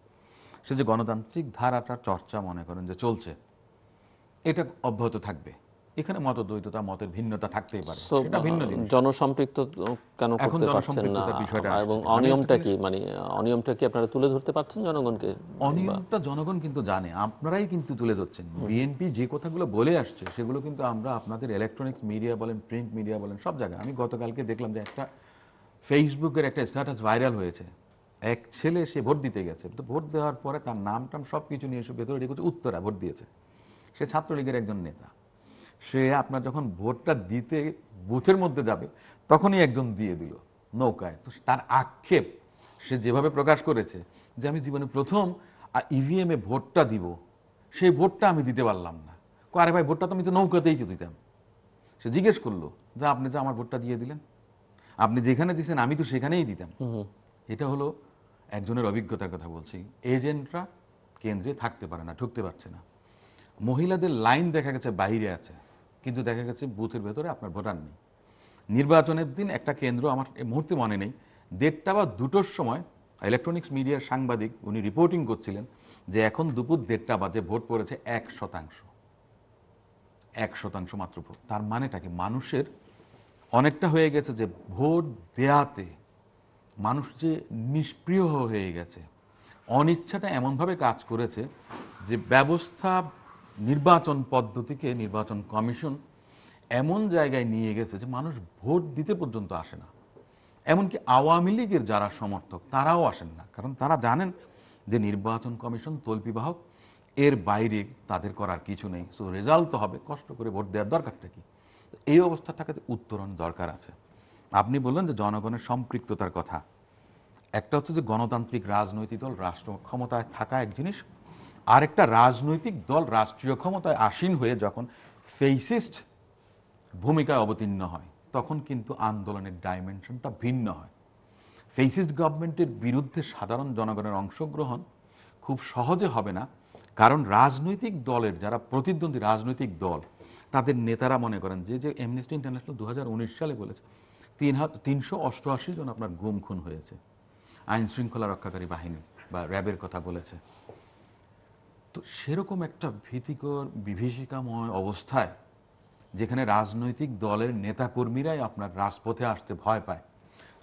সে যে গণতান্ত্রিক ধারাটা চর্চা মনে করেন যে চলছে এটা অব্যাহত থাকবে এখানে মতদ্বৈততা মতের ভিন্নতা থাকতেই পারে সেটা ভিন্ন জিনিস জনসম্পৃক্ত কেন করতে পারছেন না এবং অনিয়মটা কি মানে অনিয়মটা কি আপনারা তুলে ধরতে পারছেন জনগণকে অনিয়মটা জনগণ কিন্তু জানে আপনারাই কিন্তু তুলে ধরছেন বিএনপি যে কথাগুলো বলে আসছে সেগুলো কিন্তু আমরা আপনাদের ইলেকট্রনিক্স মিডিয়া বলেন প্রিন্ট মিডিয়া বলেন সব জায়গায় আমি গতকালকে দেখলাম যে একটা ফেসবুকের একটা স্ট্যাটাস ভাইরাল হয়েছে এক ছেলে সে ভোট দিতে গেছে তো ভোট দেওয়ার পরে তার নাম টাম সব কিছু নিয়ে এসে ভেতরে রেখেছে উত্তরা ভোট দিয়েছে সে ছাত্রলীগের একজন নেতা সে আপনার যখন ভোটটা দিতে বুথের মধ্যে যাবে তখনই একজন দিয়ে দিল নৌকায় তো তার আক্ষেপ সে যেভাবে প্রকাশ করেছে যে আমি জীবনে প্রথম ইভিএমে e ভোটটা দিব সেই ভোটটা আমি দিতে পারলাম না আরে ভাই ভোটটা তো আমি তো নৌকাতেই তো দিতাম সে জিজ্ঞেস করলো যে আপনি যে আমার ভোটটা দিয়ে দিলেন আপনি যেখানে দিচ্ছেন আমি তো সেখানেই দিতাম এটা হলো একজনের অভিজ্ঞতার কথা বলছি এজেন্টরা কেন্দ্রে থাকতে পারে না ঠুকতে পারছে না মহিলাদের লাইন দেখা গেছে বাইরে আছে কিন্তু দেখা গেছে বুথের ভেতরে আপনার ভোটার নেই নির্বাচনের দিন একটা কেন্দ্র আমার মুহূর্তে মনে নেই দেড়টা বা দুটোর সময় ইলেকট্রনিক্স মিডিয়ার সাংবাদিক উনি রিপোর্টিং করছিলেন যে এখন দুপুর দেড়টা বাজে ভোট পড়েছে এক শতাংশ এক শতাংশ মাত্র ভোট তার মানেটা কি মানুষের অনেকটা হয়ে গেছে যে ভোট দেয়াতে মানুষ যে নিষ্প্রিয় হয়ে গেছে অনিচ্ছাটা এমনভাবে কাজ করেছে যে ব্যবস্থা নির্বাচন পদ্ধতিকে নির্বাচন কমিশন এমন জায়গায় নিয়ে গেছে যে মানুষ ভোট দিতে পর্যন্ত আসে না এমনকি আওয়ামী লীগের যারা সমর্থক তারাও আসেন না কারণ তারা জানেন যে নির্বাচন কমিশন তলপিবাহক এর বাইরে তাদের করার কিছু নেই শুধু রেজাল্ট তো হবে কষ্ট করে ভোট দেওয়ার দরকারটা কি এই অবস্থাটাকে উত্তরণ দরকার আছে আপনি বললেন যে জনগণের সম্পৃক্ততার কথা একটা হচ্ছে যে গণতান্ত্রিক রাজনৈতিক দল রাষ্ট্র ক্ষমতায় থাকা এক জিনিস আরেকটা রাজনৈতিক দল রাষ্ট্রীয় ক্ষমতায় আসীন হয়ে যখন ফেইসিস্ট ভূমিকায় অবতীর্ণ হয় তখন কিন্তু আন্দোলনের ডাইমেনশনটা ভিন্ন হয় ফেসিস্ট গভর্নমেন্টের বিরুদ্ধে সাধারণ জনগণের অংশগ্রহণ খুব সহজে হবে না কারণ রাজনৈতিক দলের যারা প্রতিদ্বন্দ্বী রাজনৈতিক দল তাদের নেতারা মনে করেন যে যে এমনিস্টি ইন্টারন্যাশনাল দু সালে বলেছে তিন তিনশো অষ্টআশি জন আপনার গুম খুন হয়েছে আইন শৃঙ্খলা রক্ষাকারী বাহিনী বা র্যাবের কথা বলেছে তো সেরকম একটা ভীতিকর বিভীষিকাময় অবস্থায় যেখানে রাজনৈতিক দলের নেতাকর্মীরাই আপনার রাজপথে আসতে ভয় পায়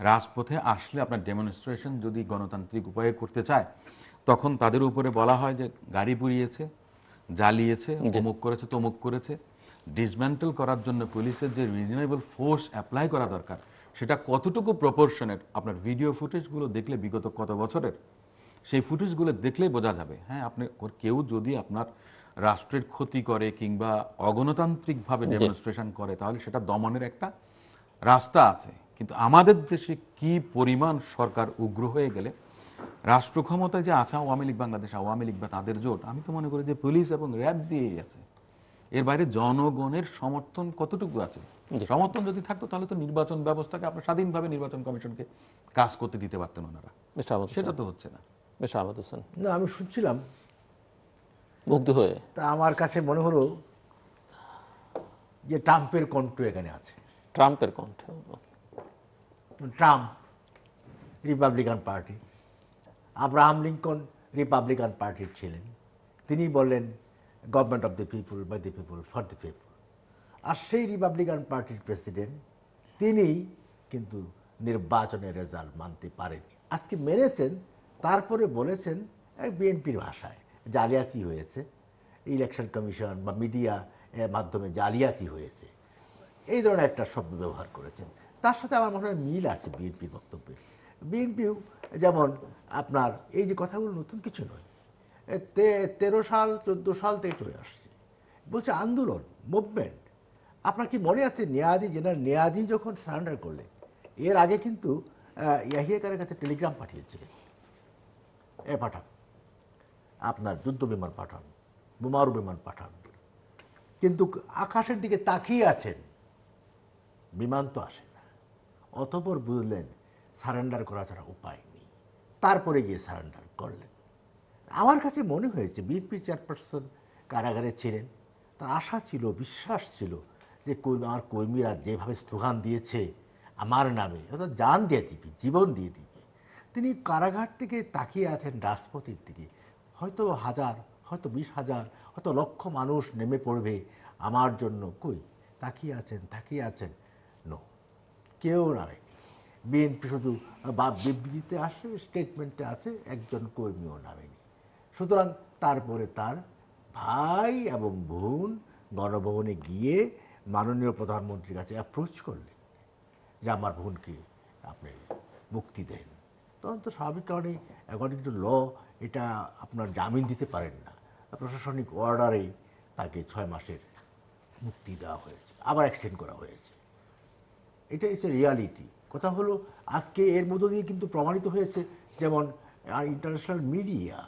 রাজপথে আসলে আপনার ডেমনস্ট্রেশন যদি গণতান্ত্রিক উপায়ে করতে চায় তখন তাদের উপরে বলা হয় যে গাড়ি পুড়িয়েছে জ্বালিয়েছে অমুক করেছে তমুক করেছে ডিসম্যান্টেল করার জন্য পুলিশের যে রিজনেবল ফোর্স অ্যাপ্লাই করা দরকার সেটা কতটুকু প্রপোর্শনের আপনার ভিডিও ফুটেজগুলো দেখলে বিগত কত বছরের সেই ফুটেজগুলো দেখলেই বোঝা যাবে হ্যাঁ আপনি কেউ যদি আপনার রাষ্ট্রের ক্ষতি করে কিংবা অগণতান্ত্রিকভাবে ডেমনস্ট্রেশন করে তাহলে সেটা দমনের একটা রাস্তা আছে কিন্তু আমাদের দেশে কি পরিমাণ সরকার উগ্র হয়ে গেলে রাষ্ট্র ক্ষমতায় যে আছে আওয়ামী লীগ বাংলাদেশ আওয়ামী লীগ বা তাদের জোট আমি তো মনে করি যে পুলিশ এবং র্যাব দিয়েই আছে এর বাইরে জনগণের সমর্থন কতটুকু আছে সমর্থন যদি থাকতো তাহলে তো নির্বাচন ব্যবস্থাকে আপনার স্বাধীনভাবে নির্বাচন কমিশনকে কাজ করতে দিতে পারতেন ওনারা সেটা তো হচ্ছে না হোসেন না আমি শুনছিলাম মুগ্ধ হয়ে তা আমার কাছে মনে হলো যে ট্রাম্পের কণ্ঠ এখানে আছে ট্রাম্পের কণ্ঠ Trump Republican party Abraham Lincoln Republican পার্টির ছিলেন তিনি বললেন government of the people by the people for the people আর সেই রিপাবলিকান পার্টির প্রেসিডেন্ট তিনি কিন্তু নির্বাচনের রেজাল্ট মানতে পারেনি আজকে মেরেছেন তারপরে বলেছেন বিএনপির ভাষায় জালিয়াতি হয়েছে ইলেকশন কমিশন বা মিডিয়া মাধ্যমে জালিয়াতি হয়েছে এই ধরনের একটা শব্দ ব্যবহার করেছেন তার সাথে আমার মনে হয় মিল আছে বিএনপির বক্তব্যের বিএনপিও যেমন আপনার এই যে কথাগুলো নতুন কিছু নয় তেরো সাল চোদ্দো সাল থেকে চলে আসছে বলছে আন্দোলন মুভমেন্ট আপনার কি মনে আছে নেয়াজি জেনারেল নেয়াজি যখন সারেন্ডার করলেন এর আগে কিন্তু ইয়াহিয়া কারের কাছে টেলিগ্রাম পাঠিয়েছিলেন এ পাঠান আপনার যুদ্ধ বিমান পাঠান বোমারু বিমান পাঠান কিন্তু আকাশের দিকে তাকিয়ে আছেন বিমান তো আসে না অতপর বুঝলেন সারেন্ডার করা ছাড়া উপায় নেই তারপরে গিয়ে সারেন্ডার করলেন আমার কাছে মনে হয়েছে বিএনপি চেয়ারপারসন কারাগারে ছিলেন তার আশা ছিল বিশ্বাস ছিল যে আমার কর্মীরা যেভাবে স্লোগান দিয়েছে আমার নামে অর্থাৎ যান দিয়ে দিবি জীবন দিয়ে দিবি তিনি কারাগার থেকে তাকিয়ে আছেন রাজপথের দিকে হয়তো হাজার হয়তো বিশ হাজার হয়তো লক্ষ মানুষ নেমে পড়বে আমার জন্য কই তাকিয়ে আছেন তাকিয়ে আছেন নো কেউ নারে বিএনপি শুধু বা বিবৃতিতে আসে স্টেটমেন্টে আছে একজন কর্মীও নামেনি সুতরাং তারপরে তার ভাই এবং বোন গণভবনে গিয়ে মাননীয় প্রধানমন্ত্রীর কাছে অ্যাপ্রোচ করলেন যে আমার বোনকে আপনি মুক্তি দেন তখন তো স্বাভাবিক কারণে অ্যাকর্ডিং টু ল এটা আপনার জামিন দিতে পারেন না প্রশাসনিক অর্ডারেই তাকে ছয় মাসের মুক্তি দেওয়া হয়েছে আবার এক্সটেন্ড করা হয়েছে এটা ইটস এ রিয়ালিটি কথা হলো আজকে এর মধ্য দিয়ে কিন্তু প্রমাণিত হয়েছে যেমন ইন্টারন্যাশনাল মিডিয়া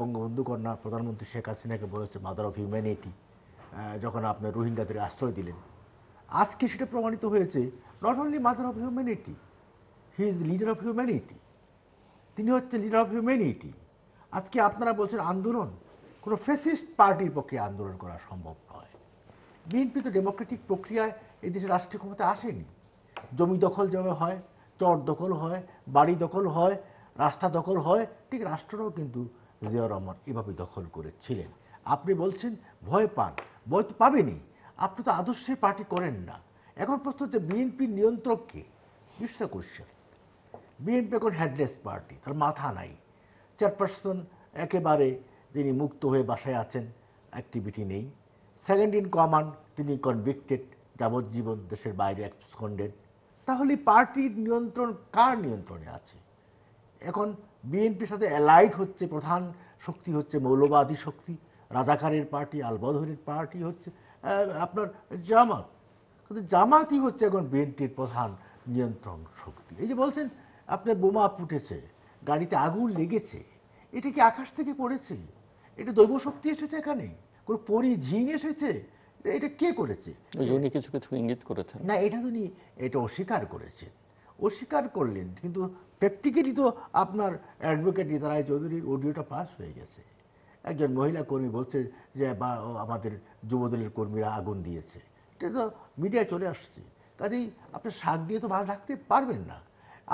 বঙ্গবন্ধু কন্যা প্রধানমন্ত্রী শেখ হাসিনাকে বলেছে মাদার অফ হিউম্যানিটি যখন আপনার রোহিঙ্গাদের আশ্রয় দিলেন আজকে সেটা প্রমাণিত হয়েছে not only mother of humanity he is leader of humanity তিনি হচ্ছে লিডার অফ হিউম্যানিটি আজকে আপনারা বলছেন আন্দোলন কোনো ফেসিস্ট পার্টির পক্ষে আন্দোলন করা সম্ভব নয় বিএনপি তো ডেমোক্রেটিক প্রক্রিয়ায় এই দেশে রাষ্ট্রীয় ক্ষমতা আসেনি জমি দখল যেভাবে হয় চর দখল হয় বাড়ি দখল হয় রাস্তা দখল হয় ঠিক রাষ্ট্ররাও কিন্তু জিয়াউর রহমান এভাবে দখল করেছিলেন আপনি বলছেন ভয় পান ভয় তো পাবেনি আপনি তো আদর্শের পার্টি করেন না এখন প্রশ্ন হচ্ছে বিএনপির নিয়ন্ত্রককে ঈর্ষা করছেন কোশ্চেন বিএনপি এখন হ্যাডলেস পার্টি তার মাথা নাই চেয়ারপারসন একেবারে তিনি মুক্ত হয়ে বাসায় আছেন অ্যাক্টিভিটি নেই সেকেন্ড ইন কমান্ড তিনি কনভিক্টেড যাবজ্জীবন দেশের বাইরে এক অ্যাবসকন্ডেড তাহলে পার্টির নিয়ন্ত্রণ কার নিয়ন্ত্রণে আছে এখন বিএনপির সাথে অ্যালাইড হচ্ছে প্রধান শক্তি হচ্ছে মৌলবাদী শক্তি রাজাকারের পার্টি আলবধরের পার্টি হচ্ছে আপনার জামাত কিন্তু জামাতই হচ্ছে এখন বিএনপির প্রধান নিয়ন্ত্রণ শক্তি এই যে বলছেন আপনার বোমা ফুটেছে গাড়িতে আগুন লেগেছে এটা কি আকাশ থেকে পড়েছে এটা দৈব শক্তি এসেছে এখানে কোনো পরি ঝিন এসেছে এটা কে করেছে কিছু কিছু ইঙ্গিত করেছেন না এটা উনি এটা অস্বীকার করেছেন অস্বীকার করলেন কিন্তু প্র্যাকটিক্যালি তো আপনার অ্যাডভোকেট নিতারায় চৌধুরীর অডিওটা পাস হয়ে গেছে একজন মহিলা কর্মী বলছে যে বা আমাদের যুবদলের কর্মীরা আগুন দিয়েছে এটা তো মিডিয়ায় চলে আসছে কাজেই আপনি শাক দিয়ে তো ভালো রাখতে পারবেন না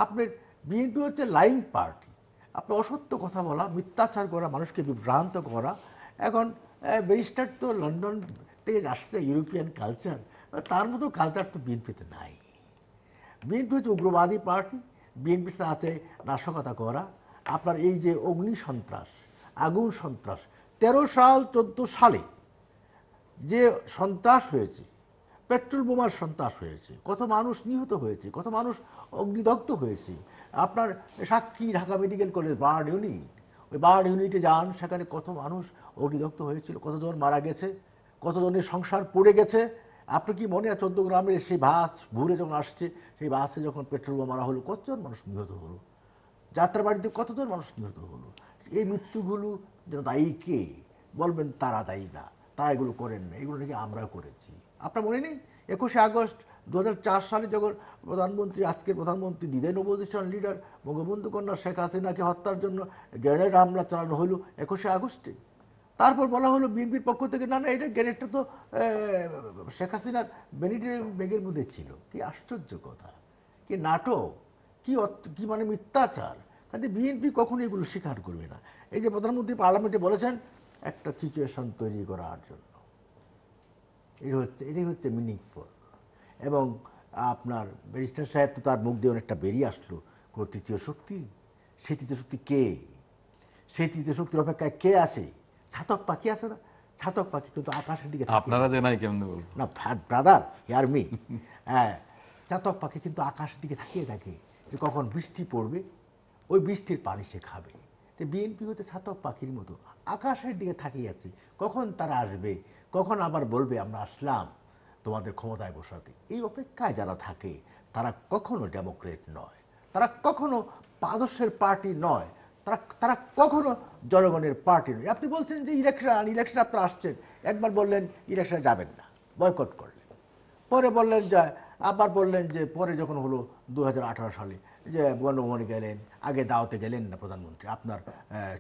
আপনার বিএনপি হচ্ছে লাইন পার্টি আপনি অসত্য কথা বলা মিথ্যাচার করা মানুষকে বিভ্রান্ত করা এখন ব্যারিস্টার তো লন্ডন থেকে আসছে ইউরোপিয়ান কালচার তার মতো কালচার তো বিএনপিতে নাই বিএনপি হচ্ছে উগ্রবাদী পার্টি বিএনপিতে আছে নাশকতা করা আপনার এই যে অগ্নি সন্ত্রাস আগুন সন্ত্রাস তেরো সাল চোদ্দো সালে যে সন্ত্রাস হয়েছে পেট্রোল বোমার সন্ত্রাস হয়েছে কত মানুষ নিহত হয়েছে কত মানুষ অগ্নিদগ্ধ হয়েছে আপনার সাক্ষী Dhaka medical college burn unit ওই বার্ড ইউনিটে যান সেখানে কত মানুষ অগ্নিদগ্ধ হয়েছিল কতজন মারা গেছে কতজনের সংসার পড়ে গেছে আপনি কি মনে আছে চোদ্দ গ্রামের সেই বাস ঘুরে যখন আসছে সেই বাসে যখন পেট্রোল বোমা মারা হলো কতজন মানুষ নিহত হলো বাড়িতে কতজন মানুষ নিহত হলো এই মৃত্যুগুলো দায়ী কে বলবেন তারা দায়ী না তারা এগুলো করেন না এগুলো নাকি আমরা করেছি আপনার মনে নেই একুশে আগস্ট দু সালে যখন প্রধানমন্ত্রী আজকের প্রধানমন্ত্রী দ্বিধেন অপোজিশন লিডার বঙ্গবন্ধু কন্যা শেখ হাসিনাকে হত্যার জন্য গ্রেনেড হামলা চালানো হলো একুশে আগস্টে তারপর বলা হলো বিএনপির পক্ষ থেকে না না এটা গ্রেনেডটা তো শেখ হাসিনার বেনিটের ব্যাগের মধ্যে ছিল কি আশ্চর্য কথা কি নাটক কি কি মানে মিথ্যাচার কাজে বিএনপি কখনো এগুলো স্বীকার করবে না এই যে প্রধানমন্ত্রী পার্লামেন্টে বলেছেন একটা সিচুয়েশন তৈরি করার জন্য এটা হচ্ছে এটাই হচ্ছে মিনিংফুল এবং আপনার ব্যারিস্টার সাহেব তো তার মুখ দিয়ে অনেকটা বেরিয়ে আসলো কোনো তৃতীয় শক্তি সেই তৃতীয় শক্তি কে সেই তৃতীয় শক্তির অপেক্ষায় কে আছে ছাতক পাখি আছে না ছাতক পাখি কিন্তু আকাশের দিকে আপনারা যে নাই কেমন না ব্রাদার ইয়ার মি হ্যাঁ ছাতক পাখি কিন্তু আকাশের দিকে থাকিয়ে থাকে যে কখন বৃষ্টি পড়বে ওই বৃষ্টির পানি সে খাবে বিএনপি হচ্ছে ছাতক পাখির মতো আকাশের দিকে থাকিয়ে আছে কখন তারা আসবে কখন আবার বলবে আমরা আসলাম তোমাদের ক্ষমতায় বসাতে এই অপেক্ষায় যারা থাকে তারা কখনো ডেমোক্রেট নয় তারা কখনো আদর্শের পার্টি নয় তারা তারা কখনো জনগণের পার্টি নয় আপনি বলছেন যে ইলেকশন ইলেকশন আপনার আসছেন একবার বললেন ইলেকশনে যাবেন না বয়কট করলেন পরে বললেন যে আবার বললেন যে পরে যখন হলো দু সালে যে বনভবনে গেলেন আগে দাওয়াতে গেলেন না প্রধানমন্ত্রী আপনার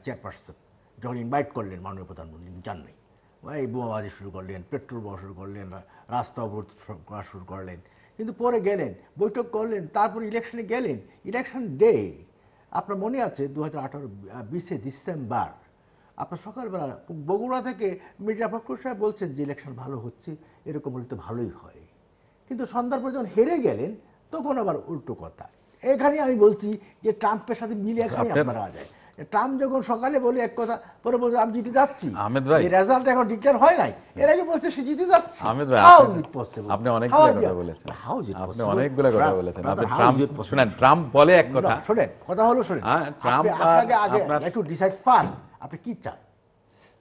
চেয়ারপারসন যখন ইনভাইট করলেন মাননীয় প্রধানমন্ত্রী যান এই বোমাবাজি শুরু করলেন পেট্রোল বোমা শুরু করলেন রাস্তা অবরোধ করা শুরু করলেন কিন্তু পরে গেলেন বৈঠক করলেন তারপর ইলেকশনে গেলেন ইলেকশন ডে আপনার মনে আছে দু হাজার আঠারো বিশে ডিসেম্বর আপনার সকালবেলা বগুড়া থেকে মির্জা ফখরুল সাহেব বলছেন যে ইলেকশন ভালো হচ্ছে এরকম হলে তো ভালোই হয় কিন্তু সন্ধ্যার পর যখন হেরে গেলেন তখন আবার উল্টো কথা এখানে আমি বলছি যে ট্রাম্পের সাথে মিলে এখানে আপনারা যায় ট্রাম্প যখন সকালে বলে এক কথা পরে বলছে আমি জিতে যাচ্ছি আহমেদ ভাই রেজাল্ট এখন ডিক্লেয়ার হয় নাই এর আগে বলছে সে জিতে যাচ্ছে আহমেদ ভাই আপনি অনেক কথা বলেছেন আপনি অনেক অনেকগুলো কথা বলেছেন আপনি ট্রাম্প শুনেন ট্রাম্প বলে এক কথা শুনেন কথা হলো শুনেন ট্রাম্প হ্যাঁ, আপনাকে আগে একটু ডিসাইড ফার্স্ট আপনি কি চান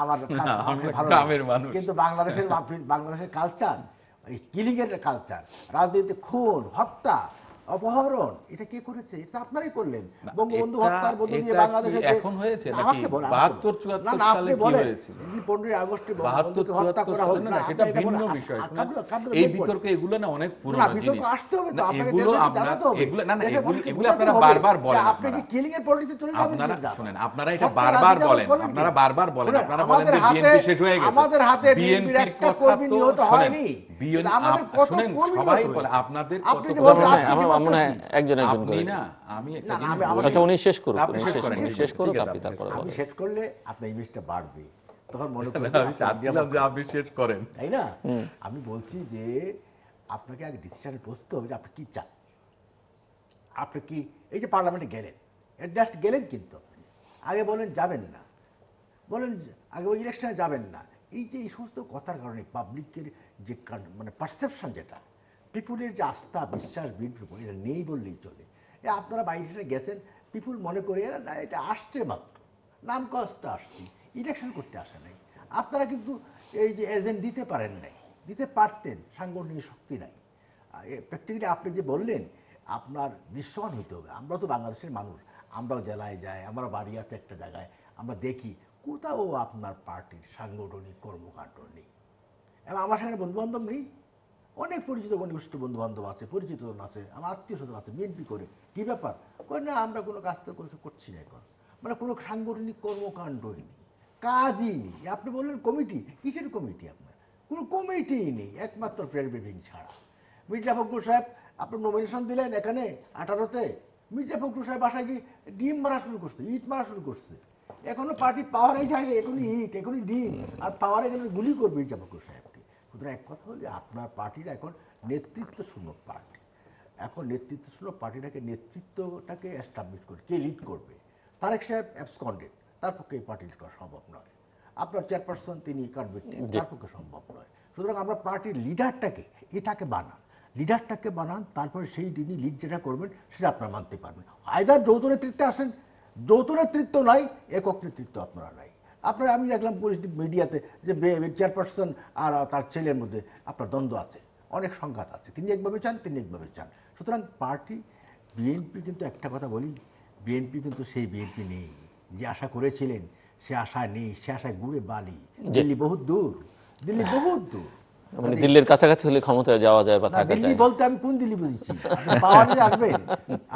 আমার ভালো কিন্তু বাংলাদেশের বাংলাদেশের কালচার কিলিং এর কালচার রাজনীতিতে খুন হত্যা অপহরণ এটা কে করেছে এটা আপনারাই করলেন বঙ্গবন্ধু হত্যার বদলে নিয়ে বাংলাদেশে এখন হয়েছে নাকি 72 74 সালে না আপনি বলেন 15 আগস্টে বঙ্গবন্ধু হত্যা করা হলো না সেটা ভিন্ন বিষয় এই বিতর্ক এগুলো না অনেক পুরনো জিনিস বিতর্ক আসতে হবে তো আপনাকে এগুলো আপনারা এগুলো না না এগুলো এগুলো আপনারা বারবার বলেন আপনি কি কিলিং এর পলিসি চলে যাবেন আপনারা শুনেন আপনারা এটা বারবার বলেন আপনারা বারবার বলেন আপনারা বলেন যে বিএনপি শেষ হয়ে গেছে আমাদের হাতে বিএনপি একটা কর্মী নিহত হয়নি বিএনপি আমাদের কত কর্মী সবাই বলে আপনাদের কত আমি বলছি যে আপনাকে ডিসিশনে বসতে হবে আপনি চান আপনি কি এই যে পার্লামেন্টে গেলেন জাস্ট গেলেন কিন্তু আগে বলেন যাবেন না বলেন আগে ওই ইলেকশনে যাবেন না এই যে এই সমস্ত কথার কারণে পাবলিকের যে মানে পারসেপশন যেটা পিপুলের যে আস্থা বিশ্বাস বিপ্লব এটা নেই বললেই চলে এ আপনারা বাইরে গেছেন পিপুল মনে করে না এটা আসছে মাত্র নাম কষ্ট আসছি ইলেকশন করতে আসে নাই আপনারা কিন্তু এই যে এজেন্ট দিতে পারেন নাই দিতে পারতেন সাংগঠনিক শক্তি নাই প্র্যাকটিক্যালি আপনি যে বললেন আপনার দৃশ্যমান হইতে হবে আমরা তো বাংলাদেশের মানুষ আমরাও জেলায় যাই আমরা বাড়ি আছে একটা জায়গায় আমরা দেখি কোথাও আপনার পার্টির সাংগঠনিক কর্মকাণ্ড নেই এবং আমার সঙ্গে বন্ধুবান্ধব নেই অনেক পরিচিত ঘনিষ্ঠ বন্ধু বান্ধব আছে পরিচিতজন আছে আমার আত্মীয় স্বজন আছে বিএনপি করে কী ব্যাপার কই না আমরা কোনো কাজ তো করছি না এখন মানে কোনো সাংগঠনিক কর্মকাণ্ডই নেই কাজই নেই আপনি বললেন কমিটি কিসের কমিটি আপনার কোনো কমিটিই নেই একমাত্র প্রেয়ার ব্রিফিং ছাড়া মির্জা ফখরুল সাহেব আপনি নমিনেশন দিলেন এখানে আঠারোতে মির্জা ফখরুল সাহেব বাসায় কি ডিম মারা শুরু করছে ইট মারা শুরু করছে এখনো পার্টি পাওয়ারে যায় এখনই ইট এখনই ডিম আর পাওয়ারে গেলে গুলি করবে মির্জা ফখরুল সাহেব সুতরাং এক কথা হলো আপনার পার্টিটা এখন নেতৃত্ব শূন্য পার্টি এখন নেতৃত্ব শূন্য পার্টিটাকে নেতৃত্বটাকে অ্যাস্টাবলিশ করে কে লিড করবে তারেক সাহেব অ্যাবসকন্ডেড তার পক্ষে এই পার্টি লিড করা সম্ভব নয় আপনার চেয়ারপারসন তিনি কার্বেটেড তার পক্ষে সম্ভব নয় সুতরাং আমরা পার্টির লিডারটাকে এটাকে বানান লিডারটাকে বানান তারপরে সেই তিনি লিড যেটা করবেন সেটা আপনার মানতে পারবেন আয়দার যৌথ নেতৃত্বে আসেন যৌথ নেতৃত্ব নাই একক নেতৃত্ব আপনারা নাই আপনার আমি দেখলাম মিডিয়াতে যে চেয়ারপারসন আর তার ছেলের মধ্যে আপনার দ্বন্দ্ব আছে অনেক সংঘাত আছে তিনি একভাবে চান তিনি একভাবে চান সুতরাং পার্টি বিএনপি কিন্তু একটা কথা বলি বিএনপি কিন্তু সেই বিএনপি নেই যে আশা করেছিলেন সে আশা নেই সে আশায় গুড়ে বালি দিল্লি বহুত দূর দিল্লি বহুত দূর মানে দিল্লির কাছাকাছি হলে ক্ষমতায় যাওয়া যায় বা থাকা যায় বলতে আমি কোন দিল্লি পাওয়ার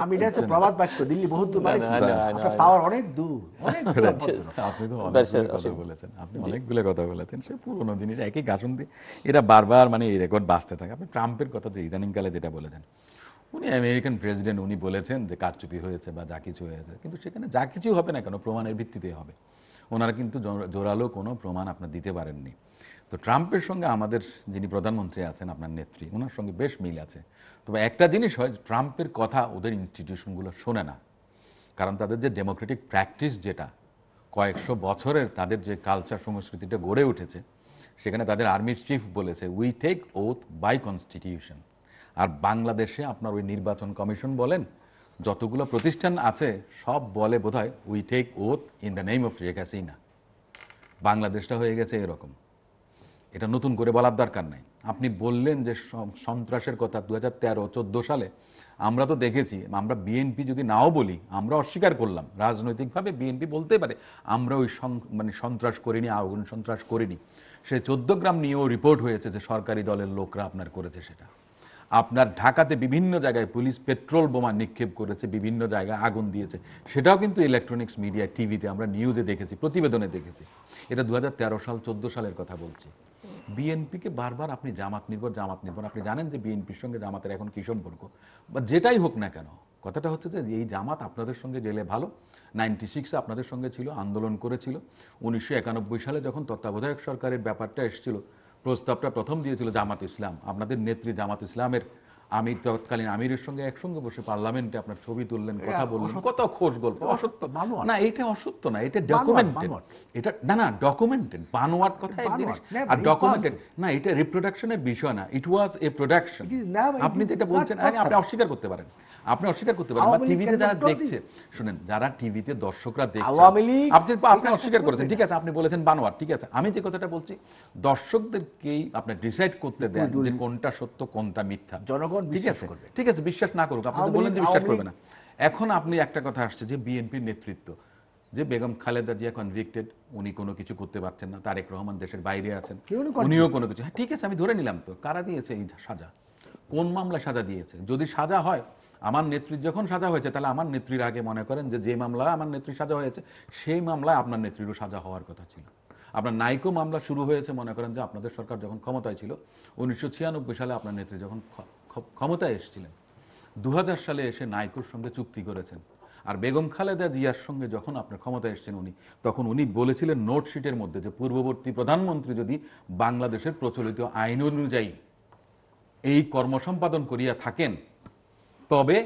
আমি এটা হচ্ছে প্রবাদ বাক্য দিল্লি বহুত দূর মানে পাওয়ার অনেক দূর *laughs* আপনি তো কথা বলেছেন আপনি অনেকগুলো কথা বলেছেন সে একই গাছন দিয়ে এটা বারবার মানে এই রেকর্ড বাঁচতে থাকে আপনি ট্রাম্পের কথা যে কালে যেটা বলেছেন উনি আমেরিকান প্রেসিডেন্ট উনি বলেছেন যে কারচুপি হয়েছে বা যা কিছু হয়েছে কিন্তু সেখানে যা কিছু হবে না কেন প্রমাণের ভিত্তিতে হবে ওনারা কিন্তু জোরালো কোনো প্রমাণ আপনার দিতে পারেননি তো ট্রাম্পের সঙ্গে আমাদের যিনি প্রধানমন্ত্রী আছেন আপনার নেত্রী ওনার সঙ্গে বেশ মিল আছে তবে একটা জিনিস হয় ট্রাম্পের কথা ওদের ইনস্টিটিউশনগুলো শোনে না কারণ তাদের যে ডেমোক্রেটিক প্র্যাকটিস যেটা কয়েকশো বছরের তাদের যে কালচার সংস্কৃতিটা গড়ে উঠেছে সেখানে তাদের আর্মির চিফ বলেছে we take oath by constitution আর বাংলাদেশে আপনার ওই নির্বাচন কমিশন বলেন যতগুলো প্রতিষ্ঠান আছে সব বলে বোধ হয় we take oath in the name of Sheikh Hasina বাংলাদেশটা হয়ে গেছে এরকম এটা নতুন করে বলার দরকার নাই আপনি বললেন যে সন্ত্রাসের কথা দু হাজার তেরো চোদ্দো সালে আমরা তো দেখেছি আমরা বিএনপি যদি নাও বলি আমরা অস্বীকার করলাম রাজনৈতিকভাবে বিএনপি বলতে পারে আমরা ওই মানে সন্ত্রাস করিনি আগুন সন্ত্রাস করিনি সে চোদ্দ গ্রাম নিয়েও রিপোর্ট হয়েছে যে সরকারি দলের লোকরা আপনার করেছে সেটা আপনার ঢাকাতে বিভিন্ন জায়গায় পুলিশ পেট্রোল বোমা নিক্ষেপ করেছে বিভিন্ন জায়গায় আগুন দিয়েছে সেটাও কিন্তু ইলেকট্রনিক্স মিডিয়া টিভিতে আমরা নিউজে দেখেছি প্রতিবেদনে দেখেছি এটা দু সাল চোদ্দো সালের কথা বলছি বিএনপিকে বারবার আপনি জামাত নির্ভর জামাত নির্ভর আপনি জানেন যে বিএনপির সঙ্গে জামাতের এখন কী সম্পর্ক বা যেটাই হোক না কেন কথাটা হচ্ছে যে এই জামাত আপনাদের সঙ্গে গেলে ভালো নাইনটি সিক্সে আপনাদের সঙ্গে ছিল আন্দোলন করেছিল উনিশশো একানব্বই সালে যখন তত্ত্বাবধায়ক সরকারের ব্যাপারটা এসেছিল প্রস্তাবটা প্রথম দিয়েছিল জামাত ইসলাম আপনাদের নেত্রী জামাত ইসলামের আমির তৎকালীন আমিরের সঙ্গে একসঙ্গে বসে পার্লামেন্টে আপনার ছবি তুললেন কথা বললেন কত খোঁজ গল্প অসত্য না এটা অসত্য না এটা ডকুমেন্টেড এটা না না ডকুমেন্টেড বানোয়ার কথা জিনিস আর ডকুমেন্টেড না এটা রিপ্রোডাকশনের বিষয় না ইট ওয়াজ এ প্রোডাকশন আপনি যেটা বলছেন আপনি অস্বীকার করতে পারেন আপনি অস্বীকার করতে পারেন টিভিতে যারা দেখছে শুনেন যারা টিভিতে দর্শকরা দেখছে আপনি আপনি অস্বীকার করেছেন ঠিক আছে আপনি বলেছেন বানোয়ার ঠিক আছে আমি যে কথাটা বলছি দর্শকদেরকেই আপনি ডিসাইড করতে দেন যে কোনটা সত্য কোনটা মিথ্যা জনগণ ঠিক আছে ঠিক আছে বিশ্বাস না করুক আপনি বলেন যে বিশ্বাস করবে না এখন আপনি একটা কথা আসছে যে বিএনপির নেতৃত্ব যে বেগম খালেদা জিয়া কনভিক্টেড উনি কোনো কিছু করতে পারছেন না তারেক রহমান দেশের বাইরে আছেন উনিও কোনো কিছু হ্যাঁ ঠিক আছে আমি ধরে নিলাম তো কারা দিয়েছে এই সাজা কোন মামলা সাজা দিয়েছে যদি সাজা হয় আমার নেত্রী যখন সাজা হয়েছে তাহলে আমার নেত্রীর আগে মনে করেন যে যে মামলা আমার নেত্রী সাজা হয়েছে সেই মামলায় আপনার নেত্রীরও সাজা হওয়ার কথা ছিল আপনার নাইকো মামলা শুরু হয়েছে মনে করেন যে আপনাদের সরকার যখন ক্ষমতায় ছিল উনিশশো সালে আপনার নেত্রী যখন ক্ষমতায় এসেছিলেন দু সালে এসে নাইকোর সঙ্গে চুক্তি করেছেন আর বেগম খালেদা জিয়ার সঙ্গে যখন আপনার ক্ষমতায় এসছেন উনি তখন উনি বলেছিলেন নোটশিটের মধ্যে যে পূর্ববর্তী প্রধানমন্ত্রী যদি বাংলাদেশের প্রচলিত আইন অনুযায়ী এই কর্ম সম্পাদন করিয়া থাকেন তবে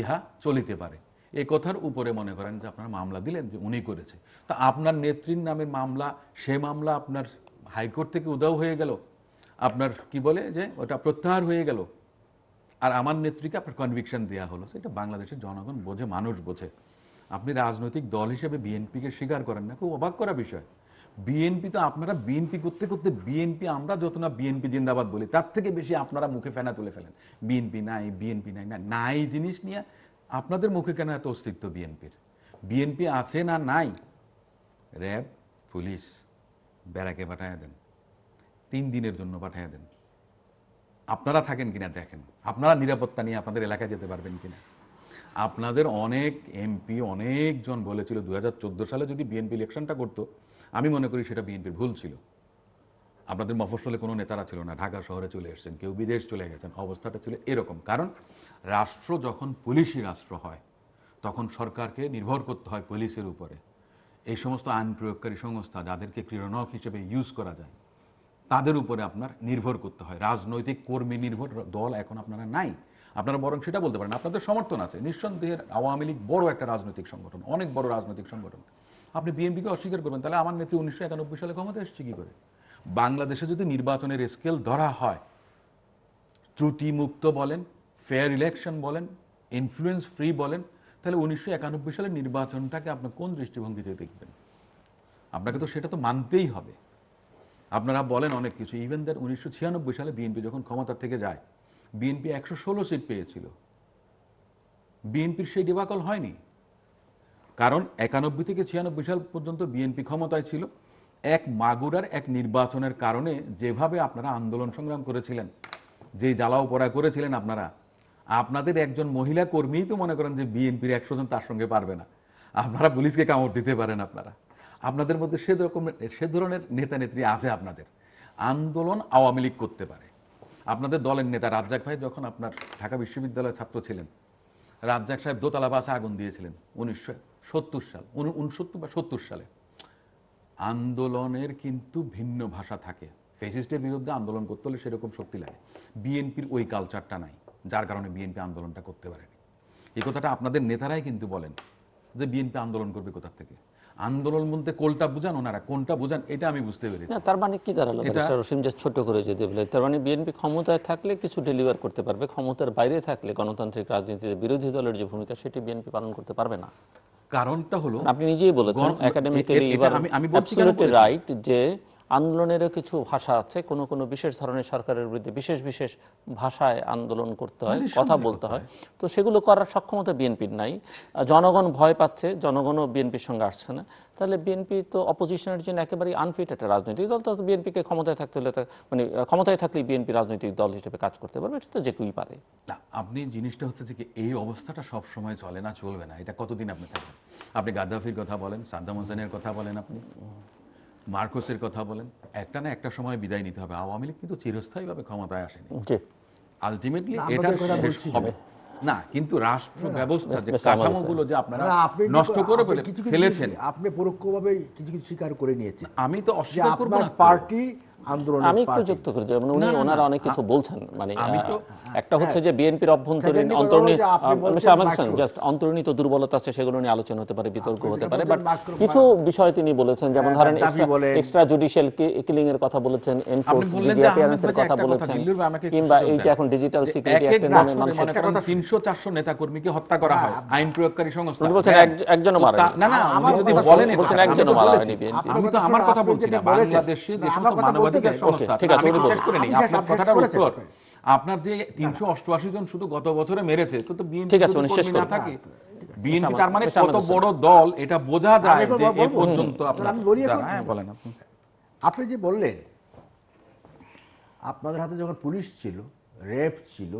ইহা চলিতে পারে এ কথার উপরে মনে করেন যে আপনার মামলা দিলেন যে উনি করেছে তা আপনার নেত্রীর নামের মামলা সে মামলা আপনার হাইকোর্ট থেকে উদাও হয়ে গেল আপনার কি বলে যে ওটা প্রত্যাহার হয়ে গেল আর আমার নেত্রীকে আপনার কনভিকশন দেওয়া হলো সেটা বাংলাদেশের জনগণ বোঝে মানুষ বোঝে আপনি রাজনৈতিক দল হিসেবে বিএনপিকে স্বীকার করেন না খুব অবাক করা বিষয় বিএনপি তো আপনারা বিএনপি করতে করতে বিএনপি আমরা যত না বিএনপি জিন্দাবাদ বলি তার থেকে বেশি আপনারা মুখে ফেনা তুলে ফেলেন বিএনপি নাই বিএনপি নাই না নাই জিনিস নিয়ে আপনাদের মুখে কেন এত অস্তিত্ব বিএনপির বিএনপি আছে না নাই র্যাব পুলিশ ব্যারাকে পাঠাইয়া দেন তিন দিনের জন্য পাঠাইয়া দেন আপনারা থাকেন কিনা দেখেন আপনারা নিরাপত্তা নিয়ে আপনাদের এলাকায় যেতে পারবেন কিনা আপনাদের অনেক এমপি অনেকজন বলেছিল দু সালে যদি বিএনপি ইলেকশনটা করতো আমি মনে করি সেটা বিএনপির ভুল ছিল আপনাদের মফসলে কোনো নেতারা ছিল না ঢাকা শহরে চলে এসছেন কেউ বিদেশ চলে গেছেন অবস্থাটা ছিল এরকম কারণ রাষ্ট্র যখন পুলিশি রাষ্ট্র হয় তখন সরকারকে নির্ভর করতে হয় পুলিশের উপরে এই সমস্ত আইন প্রয়োগকারী সংস্থা যাদেরকে ক্রীড়নক হিসেবে ইউজ করা যায় তাদের উপরে আপনার নির্ভর করতে হয় রাজনৈতিক কর্মী নির্ভর দল এখন আপনারা নাই আপনারা বরং সেটা বলতে পারেন আপনাদের সমর্থন আছে নিঃসন্দেহের আওয়ামী লীগ বড় একটা রাজনৈতিক সংগঠন অনেক বড় রাজনৈতিক সংগঠন আপনি বিএনপিকে অস্বীকার করবেন তাহলে আমার নেত্রী উনিশশো একানব্বই সালে ক্ষমতা এসছে কি করে বাংলাদেশে যদি নির্বাচনের স্কেল ধরা হয় ত্রুটিমুক্ত বলেন ফেয়ার ইলেকশন বলেন ইনফ্লুয়েন্স ফ্রি বলেন তাহলে উনিশশো একানব্বই সালের নির্বাচনটাকে আপনি কোন দৃষ্টিভঙ্গিতে দেখবেন আপনাকে তো সেটা তো মানতেই হবে আপনারা বলেন অনেক কিছু ইভেন দ্যাট উনিশশো ছিয়ানব্বই সালে বিএনপি যখন ক্ষমতা থেকে যায় বিএনপি একশো ষোলো সিট পেয়েছিল বিএনপির সেই ডিবাকল হয়নি কারণ একানব্বই থেকে ছিয়ানব্বই সাল পর্যন্ত বিএনপি ক্ষমতায় ছিল এক মাগুরার এক নির্বাচনের কারণে যেভাবে আপনারা আন্দোলন সংগ্রাম করেছিলেন যে জ্বালাও পড়া করেছিলেন আপনারা আপনাদের একজন মহিলা কর্মীই তো মনে করেন যে বিএনপির একশো জন তার সঙ্গে পারবে না আপনারা পুলিশকে কামড় দিতে পারেন আপনারা আপনাদের মধ্যে সে রকম সে ধরনের নেতা নেত্রী আছে আপনাদের আন্দোলন আওয়ামী লীগ করতে পারে আপনাদের দলের নেতা রাজ্জাক ভাই যখন আপনার ঢাকা বিশ্ববিদ্যালয়ের ছাত্র ছিলেন রাজ্জাক সাহেব দোতলা বাসে আগুন দিয়েছিলেন উনিশশো সত্তর সাল উনসত্তর বা সত্তর সালে আন্দোলনের কিন্তু ভিন্ন ভাষা থাকে ফেসিস্টের বিরুদ্ধে আন্দোলন করতে হলে সেরকম শক্তি লাগে বিএনপির ওই কালচারটা নাই যার কারণে বিএনপি আন্দোলনটা করতে পারেনি এই কথাটা আপনাদের নেতারাই কিন্তু বলেন যে বিএনপি আন্দোলন করবে কোথার থেকে আন্দোলন বলতে কোলটা বুঝান ওনারা কোনটা বুঝান এটা আমি বুঝতে পেরেছি তার মানে কি দাঁড়ালো রসিম যে ছোট করে যদি বলে তার মানে বিএনপি ক্ষমতায় থাকলে কিছু ডেলিভার করতে পারবে ক্ষমতার বাইরে থাকলে গণতান্ত্রিক রাজনীতিতে বিরোধী দলের যে ভূমিকা সেটি বিএনপি পালন করতে পারবে না কারণটা হলো আপনি নিজেই বলেছেন একাডেমিক্যালি আমি আমি বলছি রাইট যে আন্দোলনেরও কিছু ভাষা আছে কোনো কোনো বিশেষ ধরনের সরকারের বিরুদ্ধে বিশেষ বিশেষ ভাষায় আন্দোলন করতে হয় মানে কথা বলতে হয় তো সেগুলো করার সক্ষমতা বিএনপির নাই জনগণ ভয় পাচ্ছে জনগণও বিএনপির সঙ্গে আসছে না তাহলে বিএনপি তো অপোজিশনের জন্য একেবারে আনফিট একটা রাজনৈতিক দল তো বিএনপিকে ক্ষমতায় থাকতে হলে মানে ক্ষমতায় থাকলে বিএনপি রাজনৈতিক দল হিসেবে কাজ করতে পারবে এটা তো যে কেউই পারে না আপনি জিনিসটা হচ্ছে যে এই অবস্থাটা সব সময় চলে না চলবে না এটা কতদিন আপনি থাকবেন আপনি গাদ্দাফির কথা বলেন সাদ্দাম হোসেনের কথা বলেন আপনি মার্কোসের কথা বলেন একটা না একটা সময় বিদায় নিতে হবে আওয়ামী লীগ কিন্তু চিরস্থায়ীভাবে ক্ষমতায় আসেনি আলটিমেটলি এটা হবে না কিন্তু রাষ্ট্র ব্যবস্থা যে কাঠামোগুলো যে আপনারা নষ্ট করে ফেলেছেন আপনি পরোক্ষভাবে কিছু কিছু স্বীকার করে নিয়েছেন আমি তো অস্বীকার করব না পার্টি আন্দোলন আমি একটু যুক্ত করি যেমন উনি ওনারা অনেক কিছু বলছেন মানে একটা হচ্ছে হ্যাঁ। যে বিএনপির অভ্যন্তরীণ অন্তর্নিহিত জাস্ট অন্তর্নিহিত দুর্বলতা আছে সেগুলো নিয়ে আলোচনা হতে পারে বিতর্ক হতে পারে বাট কিছু বিষয় তিনি বলেছেন যেমন হ্যাঁ, ধরেন এক্সট্রা জুডিশিয়াল কিলিং এর কথা বলেছেন এনফোর্স মিডিয়া অ্যাপিয়ারেন্সের কথা বলেছেন কিংবা এই যে এখন ডিজিটাল সিকিউরিটি অ্যাক্টের নামে মানে মানুষের কথা 300 400 নেতা কর্মীকে হত্যা করা হয় আইন প্রয়োগকারী সংস্থা উনি বলছেন একজনও মারা না না উনি যদি বলেন বলছেন একজনও মারা হয়নি বিএনপি আমি তো আমার কথা বলছি না বাংলাদেশে যে সমস্ত মানবাধিকার আপনার জন শুধু গত বছরে মেরেছে তো ঠিক আছে উনি শেষ করে থাকে হ্যাঁ, বিএনপি তার মানে কত বড় দল এটা বোঝা যায় যে পর্যন্ত বলি হ্যাঁ, বলেন আপনি যে বললেন আপনাদের হাতে যখন পুলিশ ছিল রেপ ছিল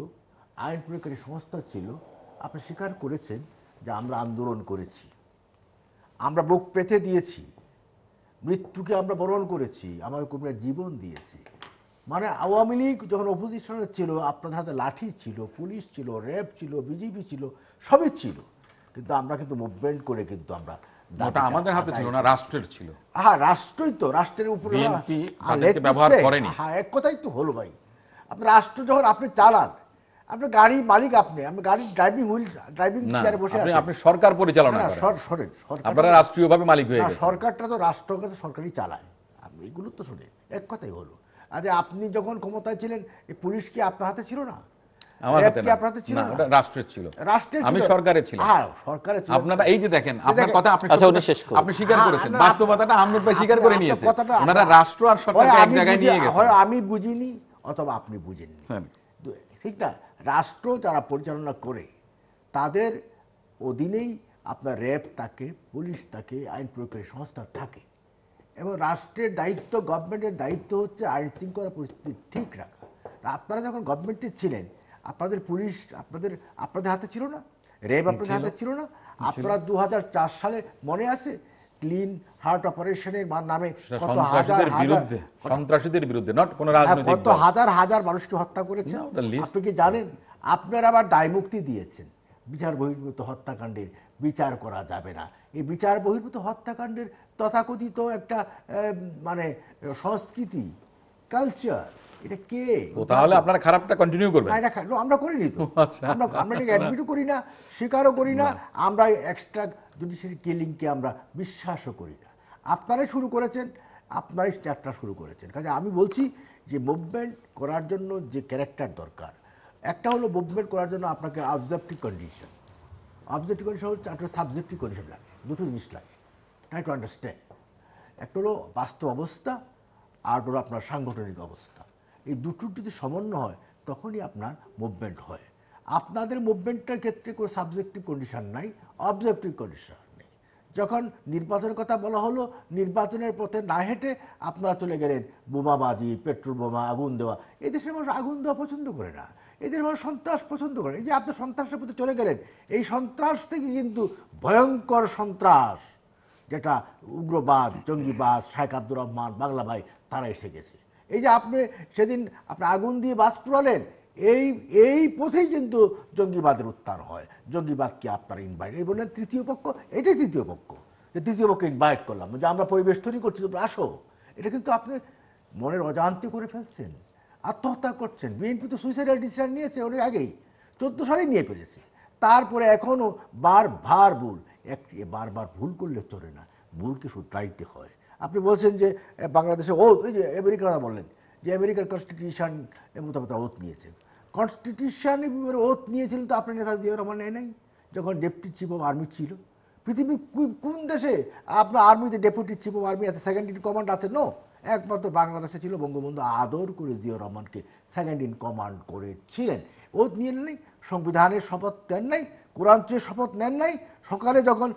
আইন প্রয়োগকারী সংস্থা ছিল আপনি স্বীকার করেছেন যে আমরা আন্দোলন করেছি আমরা বুক পেতে দিয়েছি মৃত্যুকে আমরা বরণ করেছি আমাদের কর্মীরা জীবন দিয়েছি মানে আওয়ামী লীগ যখন অপোজিশনে ছিল আপনাদের হাতে লাঠি ছিল পুলিশ ছিল র্যাব ছিল বিজেপি ছিল সবই ছিল কিন্তু আমরা কিন্তু মুভমেন্ট করে কিন্তু আমরা আমাদের হাতে ছিল না রাষ্ট্রের ছিল হ্যাঁ রাষ্ট্রই তো রাষ্ট্রের উপরে ব্যবহার করেনি হ্যাঁ এক কথাই তো হলো ভাই আপনার রাষ্ট্র যখন আপনি চালান আপনি গাড়ি মালিক আপনি আমি গাড়ির ড্রাইভিং হুইল ড্রাইভিং চেয়ারে বসে আছেন আপনি সরকার পরিচালনা করেন সরেন সরকার আপনারা রাষ্ট্রীয়ভাবে মালিক হয়ে গেছেন সরকারটা তো রাষ্ট্রকে তো সরকারই চালায় আপনি এগুলো তো শুনে এক কথাই হলো আজ আচ্ছা, আপনি যখন ক্ষমতায় ছিলেন এই পুলিশ কি আপনার হাতে ছিল না হ্যাঁ, আচ্ছা, হ্যাঁ, আমি বুঝিনি অথবা আপনি বুঝেননি হ্যাঁ। ঠিক না রাষ্ট্র যারা পরিচালনা করে তাদের অধীনেই আপনার র্যাব থাকে পুলিশ থাকে আইন প্রয়োগকারী সংস্থা থাকে এবং রাষ্ট্রের দায়িত্ব গভর্নমেন্টের দায়িত্ব হচ্ছে আইন শৃঙ্খলা পরিস্থিতি ঠিক রাখা আপনারা যখন গভর্নমেন্টে ছিলেন আপনাদের পুলিশ আপনাদের আপনাদের হাতে ছিল না র্যাব আপনাদের হাতে ছিল না আপনারা দু সালে মনে আছে ক্লিন হার্ট অপারেশনের নামে হাজার বিরুদ্ধে সন্ত্রাসীদের বিরুদ্ধে নট কোন রাজনৈতিক কত হাজার হাজার মানুষকে হত্যা করেছেন আপনি কি জানেন আপনারা আবার দায় মুক্তি দিয়েছেন বিচার বহির্ভূত হত্যাকাণ্ডের বিচার করা যাবে না এই বিচার বহির্ভূত হত্যাকাণ্ডের তথাকথিত একটা মানে সংস্কৃতি কালচার এটা কে তাহলে আপনারা খারাপটা কন্টিনিউ করবেন না এটা আমরা করিনি তো আচ্ছা। আমরা আমরা এটাকে অ্যাডমিটও করি না স্বীকারও করি না আমরা এক্সট্রা সেই কেলিংকে আমরা বিশ্বাসও করি না আপনারাই শুরু করেছেন আপনারাই যাত্রা শুরু করেছেন কাজে আমি বলছি যে মুভমেন্ট করার জন্য যে ক্যারেক্টার দরকার একটা হলো মুভমেন্ট করার জন্য আপনাকে অবজেক্টিভ কন্ডিশন অবজেক্টিভ কন্ডিশন হচ্ছে একটা সাবজেক্টিভ কন্ডিশন লাগে দুটো জিনিস লাগে ট্রাই টু আন্ডারস্ট্যান্ড একটা হলো বাস্তব অবস্থা আর হলো আপনার সাংগঠনিক অবস্থা এই দুটোর যদি সমন্বয় হয় তখনই আপনার মুভমেন্ট হয় আপনাদের মুভমেন্টটার ক্ষেত্রে কোনো সাবজেক্টিভ কন্ডিশন নাই অবজেক্টিভ কন্ডিশন নেই যখন নির্বাচনের কথা বলা হলো নির্বাচনের পথে না হেঁটে আপনারা চলে গেলেন বোমাবাজি পেট্রোল বোমা আগুন দেওয়া এই দেশের মানুষ আগুন দেওয়া পছন্দ করে না এদের মানুষ সন্ত্রাস পছন্দ করে এই যে আপনি সন্ত্রাসের পথে চলে গেলেন এই সন্ত্রাস থেকে কিন্তু ভয়ঙ্কর সন্ত্রাস যেটা উগ্রবাদ জঙ্গিবাদ শেখ আব্দুর রহমান বাংলা ভাই তারা এসে গেছে এই যে আপনি সেদিন আপনি আগুন দিয়ে বাস পুরালেন এই এই পথেই কিন্তু জঙ্গিবাদের উত্থান হয় জঙ্গিবাদকে আপনারা ইনভাইট এই বললেন তৃতীয় পক্ষ এটাই তৃতীয় পক্ষ যে তৃতীয় পক্ষে ইনভাইট করলাম যে আমরা পরিবেশ তৈরি করছি তোমরা আসো এটা কিন্তু আপনি মনের অজান্তি করে ফেলছেন আত্মহত্যা করছেন বিএনপি তো সুইসাইডাল ডিসিশন নিয়েছে অনেক আগেই চোদ্দো সালেই নিয়ে ফেলেছে তারপরে এখনও বারবার ভুল একটি বারবার ভুল করলে চলে না ভুলকে শুধু হয় আপনি বলছেন যে বাংলাদেশে ও এই যে আমেরিকানরা বললেন যে আমেরিকার কনস্টিটিউশন মোতাবেক তারা ওথ নিয়েছে কনস্টিটিউশন ওথ নিয়েছিলেন তো আপনার নেতা দিয়ে রহমান নেয় নাই যখন ডেপুটি চিফ অফ আর্মি ছিল পৃথিবীর কোন দেশে আপনার আর্মিতে ডেপুটি চিফ অফ আর্মি আছে সেকেন্ড ইন কমান্ড আছে নো একমাত্র বাংলাদেশে ছিল বঙ্গবন্ধু আদর করে জিয়র রহমানকে সেকেন্ড ইন কমান্ড করেছিলেন ওত নিয়ে নেই সংবিধানের শপথ নেন নাই কোরআন চেয়ে শপথ নেন নাই সকালে যখন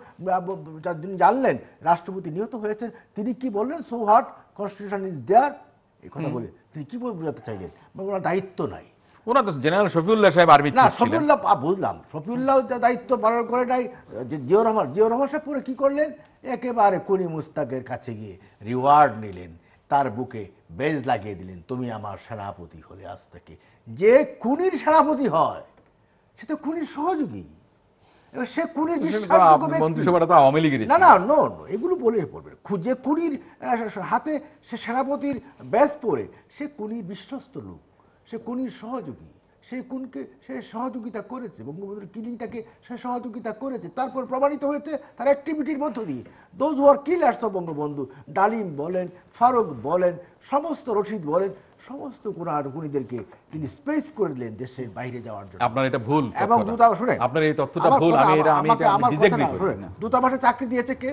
তিনি জানলেন রাষ্ট্রপতি নিহত হয়েছেন তিনি কি বললেন so what constitution is there এই কথা বলে তিনি কীভাবে বোঝাতে চাইলেন মানে ওরা দায়িত্ব নাই ওরা তো জেনারেল শফিউল্লাহ সাহেব আর্মি না শফিউল্লাহ বুঝলাম শফিউল্লাহ দায়িত্ব পালন করে নাই জিয়র রহমান জিয়র রহমান সাহেব পুরো কী করলেন একেবারে কুনি মুস্তাকের কাছে গিয়ে রিওয়ার্ড নিলেন তার বুকে বেজ লাগিয়ে দিলেন তুমি আমার সেনাপতি হলে আজ থেকে যে খুনির সেনাপতি হয় সে তো খুনির সহযোগী সে কুড়ির মন্ত্রিসভাটা না না নো নো এগুলো বলে পড়বে যে কুড়ির হাতে সে সেনাপতির ব্যাস পরে সে কুড়ির বিশ্বস্ত লোক সে কুনির সহযোগী সেই কুনকে সে সহযোগিতা করেছে বঙ্গবন্ধুর কিলিংটাকে সে সহযোগিতা করেছে তারপর প্রমাণিত হয়েছে তার অ্যাক্টিভিটির মধ্য দিয়ে those who kill killers Bangabandhu Dalim বলেন ফারুক বলেন সমস্ত রশিদ বলেন সমস্ত কোরআনকুনিদেরকে তিনি স্পেস করে দিলেন দেশের বাইরে যাওয়ার জন্য আপনার এটা ভুল এবং দূতাবাস শুনে আপনার এই তথ্যটা ভুল আমি এটা আমি এটা আমি রিজেক্ট করি দূতাবাসে চাকরি দিয়েছে কে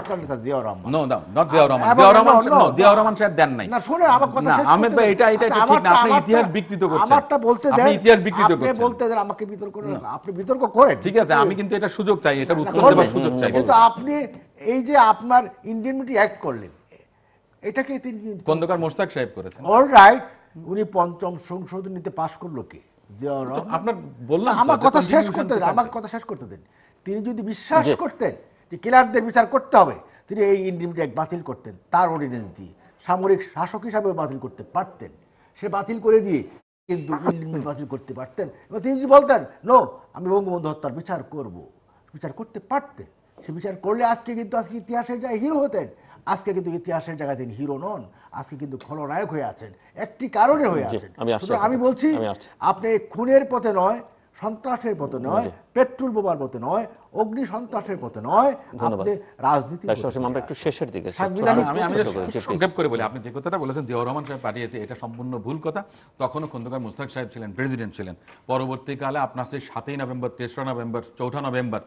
আপনার নেতা Ziaur Rahman no not Ziaur Rahman Ziaur Rahman no Ziaur Rahman সাহেব দেন নাই না শুনে আমার কথা শেষ আহমেদ ভাই এটা এটা আচ্ছা, ঠিক না আপনি ইতিহাস বিকৃত করছেন আমারটা বলতে দেন আপনি ইতিহাস বিকৃত করছেন আপনি বলতে দেন আমাকে বিতর্ক করেন আপনি বিতর্ক করেন ঠিক আছে আমি কিন্তু এটা সুযোগ চাই এটা উত্তর দেওয়ার সুযোগ চাই কিন্তু আপনি এই যে আপনার ইন্ডিয়ানিটি অ্যাক্ট করলেন এটাকে তিনি খন্দকার মোস্তাক সাহেব করেছেন অল রাইট উনি পঞ্চম সংশোধনীতে পাশ করলো কে আপনার বললাম আমার কথা শেষ করতে দেন আমার কথা শেষ করতে দেন তিনি যদি বিশ্বাস করতেন যে কিলারদের বিচার করতে হবে তিনি এই ইন্ডিমিটি অ্যাক্ট বাতিল করতেন তার অর্ডিনেন্স দিয়ে সামরিক শাসক হিসাবে বাতিল করতে পারতেন সে বাতিল করে দিয়ে কিন্তু ইন্ডিমিটি বাতিল করতে পারতেন এবং তিনি যদি বলতেন নো আমি বঙ্গবন্ধু হত্যার বিচার করব বিচার করতে পারতেন সে বিচার করলে আজকে কিন্তু আজকে ইতিহাসের যা হিরো হতেন আজকে কিন্তু ইতিহাসের জায়গায় তিনি হিরো নন আজকে কিন্তু খলনায়ক হয়ে আছেন একটি কারণে হয়ে আছেন আমি বলছি আপনি খুনের পথে নয় সন্ত্রাসের পথে নয় পেট্রোল বোমার পথে নয় অগ্নি সন্ত্রাসের পথে নয় আপনি রাজনীতি আমরা একটু শেষের দিকে সংক্ষেপ করে বলি আপনি যে কথাটা বলেছেন জিয়াউর রহমান সাহেব পাঠিয়েছে এটা সম্পূর্ণ ভুল কথা তখনও খন্দকার মুস্তাক সাহেব ছিলেন প্রেসিডেন্ট ছিলেন পরবর্তীকালে আপনার সেই সাতই নভেম্বর তেসরা নভেম্বর চৌঠা নভেম্বর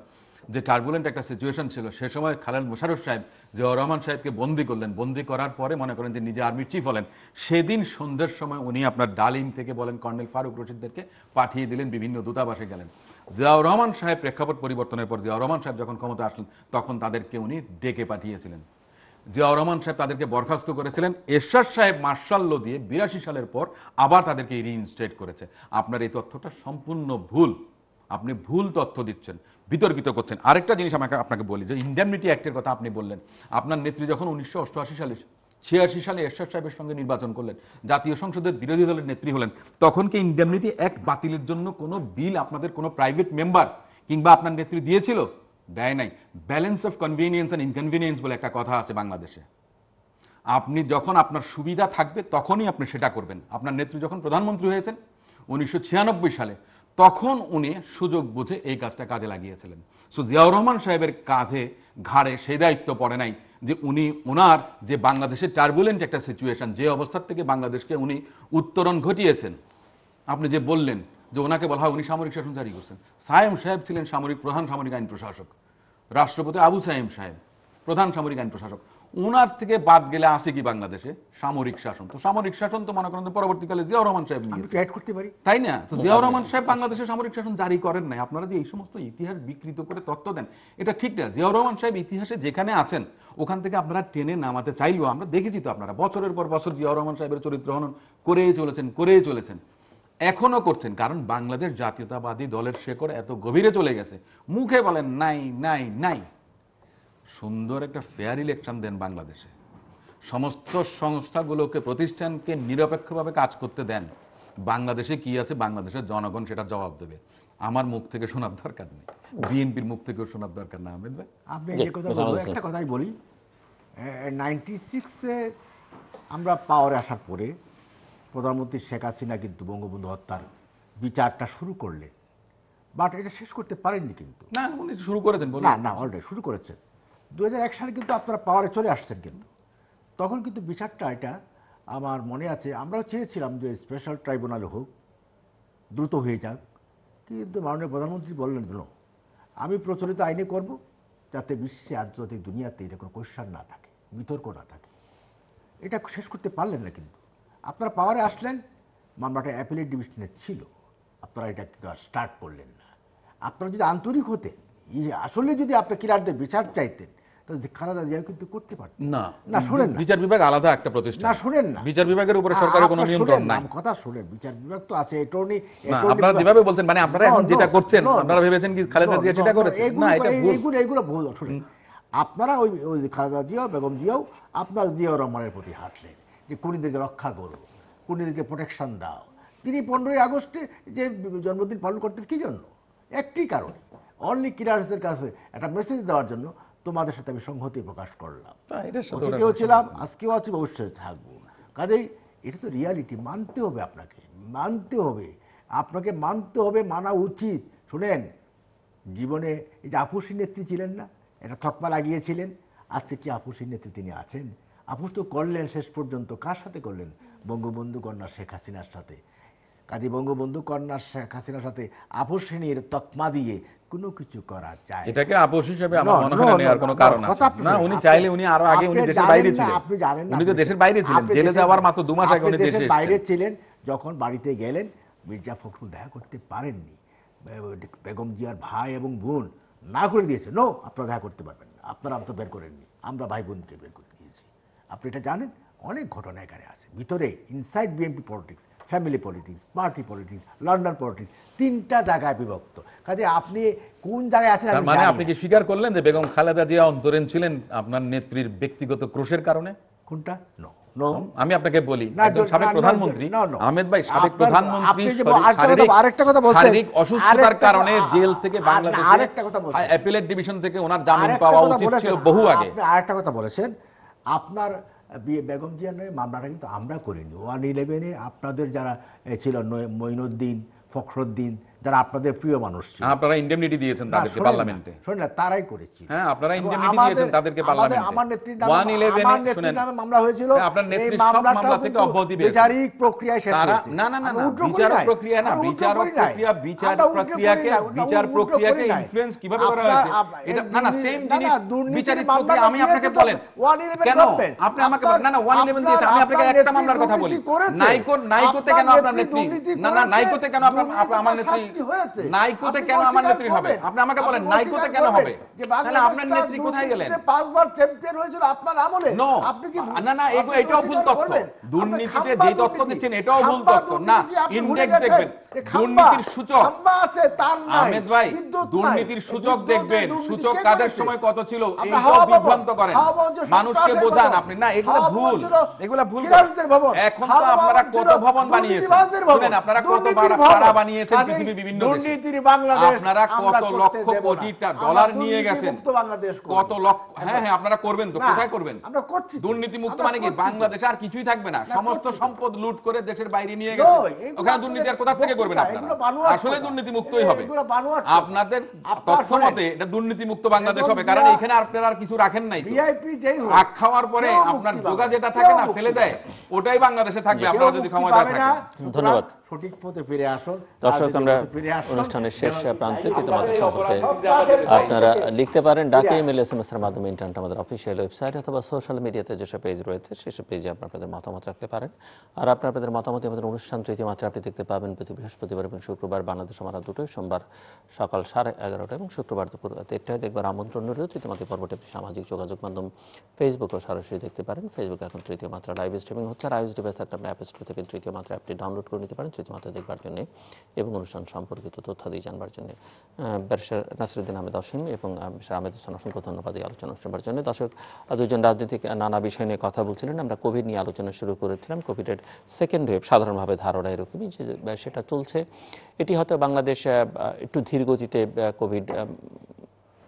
যে টার্বুলেন্ট একটা সিচুয়েশন ছিল সে সময় খালেদ মোশারফ সাহেব জিয়াউর রহমান সাহেবকে বন্দি করলেন বন্দি করার পরে মনে করেন যে নিজে আর্মির চিফ হলেন সেদিন সন্ধ্যের সময় উনি আপনার ডালিম থেকে বলেন কর্নেল ফারুক রশিদদেরকে পাঠিয়ে দিলেন বিভিন্ন দূতাবাসে গেলেন জিয়াউর রহমান সাহেব প্রেক্ষাপট পরিবর্তনের পর জিয়াউর রহমান সাহেব যখন ক্ষমতা আসলেন তখন তাদেরকে উনি ডেকে পাঠিয়েছিলেন জিয়াউর রহমান সাহেব তাদেরকে বরখাস্ত করেছিলেন এরশাদ সাহেব মার্শাল্য দিয়ে বিরাশি সালের পর আবার তাদেরকে রিইনস্টেট করেছে আপনার এই তথ্যটা সম্পূর্ণ ভুল আপনি ভুল তথ্য দিচ্ছেন বিতর্কিত করছেন আরেকটা জিনিস আমাকে আপনাকে বলি যে ইন্ডেমনিটি অ্যাক্টের কথা আপনি বললেন আপনার নেত্রী যখন উনিশশো অষ্টআশি সালে ছিয়াশি সালে এরশাদ সাহেবের সঙ্গে নির্বাচন করলেন জাতীয় সংসদের বিরোধী দলের নেত্রী হলেন তখন কি ইন্ডেমনিটি অ্যাক্ট বাতিলের জন্য কোনো বিল আপনাদের কোনো প্রাইভেট মেম্বার কিংবা আপনার নেত্রী দিয়েছিল দেয় নাই balance of convenience and inconvenience বলে একটা কথা আছে বাংলাদেশে আপনি যখন আপনার সুবিধা থাকবে তখনই আপনি সেটা করবেন আপনার নেত্রী যখন প্রধানমন্ত্রী হয়েছেন উনিশশো সালে তখন উনি সুযোগ বুঝে এই কাজটা কাজে লাগিয়েছিলেন সো জিয়াউর রহমান সাহেবের কাঁধে ঘাড়ে সেই দায়িত্ব পড়ে নাই যে উনি ওনার যে বাংলাদেশের টার্বুলেন্ট একটা সিচুয়েশন যে অবস্থার থেকে বাংলাদেশকে উনি উত্তরণ ঘটিয়েছেন আপনি যে বললেন যে ওনাকে বলা হয় উনি সামরিক শাসন জারি করছেন সায়েম সাহেব ছিলেন সামরিক প্রধান সামরিক আইন প্রশাসক রাষ্ট্রপতি আবু সায়েম সাহেব প্রধান সামরিক আইন প্রশাসক ওনার থেকে বাদ গেলে আসে কি বাংলাদেশে সামরিক শাসন তো সামরিক শাসন তো মনে করেন পরবর্তীকালে জিয়াউর রহমান সাহেব অ্যাড করতে পারি তাই না তো জিয়াউর রহমান আচ্ছা। সাহেব বাংলাদেশে সামরিক শাসন জারি করেন নাই আপনারা যে এই সমস্ত ইতিহাস বিকৃত করে তত্ত্ব দেন এটা ঠিক না জিয়াউর রহমান সাহেব ইতিহাসে যেখানে আছেন ওখান থেকে আপনারা টেনে নামাতে চাইলেও আমরা দেখেছি তো আপনারা বছরের পর বছর জিয়াউর রহমান সাহেবের চরিত্র হনন করেই চলেছেন করেই চলেছেন এখনো করছেন কারণ বাংলাদেশ জাতীয়তাবাদী দলের শেকড় এত গভীরে চলে গেছে মুখে বলেন নাই নাই নাই সুন্দর একটা ফেয়ার ইলেকশন দেন বাংলাদেশে সমস্ত সংস্থাগুলোকে প্রতিষ্ঠানকে নিরপেক্ষভাবে কাজ করতে দেন বাংলাদেশে কি আছে বাংলাদেশের জনগণ সেটা জবাব দেবে আমার মুখ থেকে শোনার দরকার নেই বিএনপির মুখ থেকেও শোনার দরকার না আহমেদ ভাই আপনি একটা কথাই বলি নাইনটি সিক্সে আমরা পাওয়ারে আসার পরে প্রধানমন্ত্রী শেখ হাসিনা কিন্তু বঙ্গবন্ধু হত্যার বিচারটা শুরু করলেন বাট এটা শেষ করতে পারেননি কিন্তু না উনি শুরু করেছেন না না অলরেডি শুরু করেছেন দু সালে কিন্তু আপনারা পাওয়ারে চলে আসছেন কিন্তু তখন কিন্তু বিচারটা এটা আমার মনে আছে আমরাও চেয়েছিলাম যে স্পেশাল ট্রাইব্যুনাল হোক দ্রুত হয়ে যাক কিন্তু মাননীয় প্রধানমন্ত্রী বললেন না আমি প্রচলিত আইনে করব যাতে বিশ্বে আন্তর্জাতিক দুনিয়াতে এটা কোনো কোশ্চান না থাকে বিতর্ক না থাকে এটা শেষ করতে পারলেন না কিন্তু আপনারা পাওয়ারে আসলেন মামলাটা অ্যাপিলেট ডিভিশনে ছিল আপনারা এটা কিন্তু স্টার্ট করলেন না আপনারা যদি আন্তরিক হতেন আসলে যদি আপনি কিলারদের বিচার চাইতেন আপনারা ওই খালেদা জিয়া বেগম জিয়াও আপনার জিয়া রহমানের প্রতি হাঁটলেন যে রক্ষা করো কুড়িদেরকে প্রোটেকশন দাও তিনি পনেরোই আগস্টে যে জন্মদিন পালন করতেন কি জন্য একটি কারণে অনলি কিরার্সদের কাছে একটা মেসেজ দেওয়ার জন্য তোমাদের সাথে আমি সংহতি প্রকাশ করলাম হ্যাঁ, অতীতেও ছিলাম আজকেও আছি ভবিষ্যতে থাকবো কাজেই এটা তো রিয়ালিটি মানতে হবে আপনাকে মানতে হবে আপনাকে মানতে হবে মানা উচিত শুনেন জীবনে এই যে আপুসি নেত্রী ছিলেন না এটা থকমা লাগিয়েছিলেন আজকে কি আপুসি নেত্রী তিনি আছেন আপুস তো করলেন শেষ পর্যন্ত কার সাথে করলেন বঙ্গবন্ধু কন্যা শেখ হাসিনার সাথে কাজে বঙ্গবন্ধু কন্যা শেখ হাসিনার সাথে আপোষহীনের তকমা দিয়ে কোনো কিছু করা যায় এটাকে আপোষ হিসেবে আমার মনে হয় নেওয়ার কোনো কারণ আছে না উনি চাইলে উনি আরো আগে উনি দেশের বাইরে ছিলেন আপনি জানেন না উনি তো দেশের বাইরে ছিলেন জেলে যাওয়ার মাত্র দু মাস আগে উনি দেশের বাইরে ছিলেন যখন বাড়িতে গেলেন মির্জা ফখরুল দেখা করতে পারেননি বেগম জিয়ার ভাই এবং বোন না করে দিয়েছে নো আপনারা দেখা করতে পারবেন না আপনারা তো বের করেননি আমরা ভাই বোনকে বের করে দিয়েছি আপনি এটা জানেন অনেক ঘটনা এখানে আছে ভিতরে inside BNP politics family politics party politics London politics তিনটা জায়গায় বিভক্ত কাজে আপনি কোন জায়গায় আছেন মানে আপনি কি স্বীকার করলেন যে বেগম খালেদা জিয়া অন্তরীণ ছিলেন আপনার নেত্রীর ব্যক্তিগত ক্রোশের কারণে কোনটা নো আমি আপনাকে বলি সাবেক প্রধানমন্ত্রী আহমেদ ভাই সাবেক প্রধানমন্ত্রী অসুস্থতার কারণে জেল থেকে আরেকটা কথা ডিভিশন থেকে ওনার জামিন পাওয়া উচিত ছিল বহু আগে আরেকটা কথা বলেছেন আপনার বেগম নয় মামলাটা কিন্তু আমরা করিনি ওয়ান ইলেভেনে আপনাদের যারা ছিল মঈনুদ্দিন ফখরুদ্দিন যারা আপনাদের প্রিয় মানুষ ছিল হ্যাঁ, আপনারা ইনডেমনিটি দিয়েছেন তাদেরকে পার্লামেন্টে শুনুন না তারাই করেছিল হ্যাঁ আপনারা ইনডেমনিটি দিয়েছেন তাদেরকে পার্লামেন্টে আমার নেতৃত্বে আমার নেতৃত্বে নামে মামলা হয়েছিল হ্যাঁ, আপনার নেত্রী সব মামলা থেকে অব্যাহতি পেয়েছে বিচারিক প্রক্রিয়া শেষ হয়েছে না না না বিচার প্রক্রিয়া না বিচার প্রক্রিয়া বিচার প্রক্রিয়াকে বিচার প্রক্রিয়াকে ইনফ্লুয়েন্স কিভাবে করা হয়েছে এটা না না সেম জিনিস বিচারিক প্রক্রিয়া আমি আপনাকে বলেন কেন আপনি আমাকে না না 111 দিয়েছে আমি আপনাকে একটা মামলার কথা বলি নাইকো নাইকোতে কেন আপনার নেত্রী না না নাইকোতে কেন আপনার আমার নেত্রী হয়েছে নাইকোতে কেন আমার নেত্রী হবে আপনি আমাকে বলেন নাইকোতে কেন হবে তাহলে আপনার নেত্রী কোথায় গেলেন পাঁচবার চ্যাম্পিয়ন হয়েছিল আপনার আমলে আপনি কি না না এটাও ভুল তথ্য দুর্নীতিতে যে তথ্য দিচ্ছেন এটাও ভুল তথ্য না দেখবেন দুর্নীতির সূচক আছে তার নাই আহমেদ ভাই দুর্নীতির সূচক দেখবেন সূচক কাদের সময় কত ছিল বিভ্রান্ত করেন মানুষকে বোঝান আপনি না এগুলো ভুল এগুলো ভুল এখন তো আপনারা কত ভবন বানিয়েছেন আপনারা কত ভাড়া বানিয়েছেন পৃথিবীর বিভিন্ন দুর্নীতির বাংলাদেশ আপনারা কত লক্ষ কোটি ডলার নিয়ে গেছেন কত লক্ষ হ্যাঁ হ্যাঁ আপনারা করবেন তো কোথায় করবেন আমরা করছি দুর্নীতি মুক্ত মানে কি বাংলাদেশ আর কিছুই থাকবে না সমস্ত সম্পদ লুট করে দেশের বাইরে নিয়ে ওখানে দুর্নীতি আর কোথা থেকে করবেন আপনারা আসলে দুর্নীতি মুক্তই হবে আপনাদের এটা দুর্নীতি মুক্ত বাংলাদেশ হবে কারণ এখানে আপনারা আর কিছু রাখেন নাই ভিআইপি যেই রাখ খাওয়ার পরে আপনার যোগা যেটা থাকে না ফেলে দেয় ওটাই বাংলাদেশে থাকবে আপনারা যদি ক্ষমতা থাকে ধন্যবাদ সঠিক পথে ফিরে আসো দর্শক আমরা অনুষ্ঠানের শেষ প্রান্তে তোমাদের সম্পর্কে আপনারা লিখতে পারেন ডাকে ইমেল এস এম এর মাধ্যমে ইন্টারনেট আমাদের অফিসিয়াল ওয়েবসাইট অথবা সোশ্যাল মিডিয়াতে যেসব পেজ রয়েছে সেসব পেজে আপনাদের মতামত রাখতে পারেন আর আপনাদের মতামত আমাদের অনুষ্ঠান তৃতীয় মাত্রা আপনি দেখতে পাবেন প্রতি বৃহস্পতিবার এবং শুক্রবার বাংলাদেশ আমরা দুটোই সোমবার সকাল সাড়ে এগারোটা এবং শুক্রবার দুপুর দেড়টায় দেখবার আমন্ত্রণ রইল তৃতীয় মাত্রা পর্বটি আপনি সামাজিক যোগাযোগ মাধ্যম ফেসবুক ও সরাসরি দেখতে পারেন ফেসবুক এখন তৃতীয় মাত্রা লাইভ স্ট্রিমিং হচ্ছে আর আইএস ডিভাইস একটা অ্যাপ স্টোর থেকে তৃতীয় মাত্রা অ্যাপটি ডাউনলোড করে নিতে পারেন মাত্রা দেখবার জন্য এবং অনুষ্ঠান সম্পর্কিত তথ্যাদি জানবার জন্য ব্যবসার নাসিরুদ্দিন আহমেদ অসীম এবং স্যার আহমেদ হোসেন অসংখ্য ধন্যবাদ এই আলোচনা শোনার জন্য দর্শক দুজন রাজনৈতিক নানা বিষয় নিয়ে কথা বলছিলেন আমরা কোভিড নিয়ে আলোচনা শুরু করেছিলাম কোভিডের সেকেন্ড ওয়েভ সাধারণভাবে ধারণা এরকমই যে সেটা চলছে এটি হয়তো বাংলাদেশ একটু ধীর গতিতে কোভিড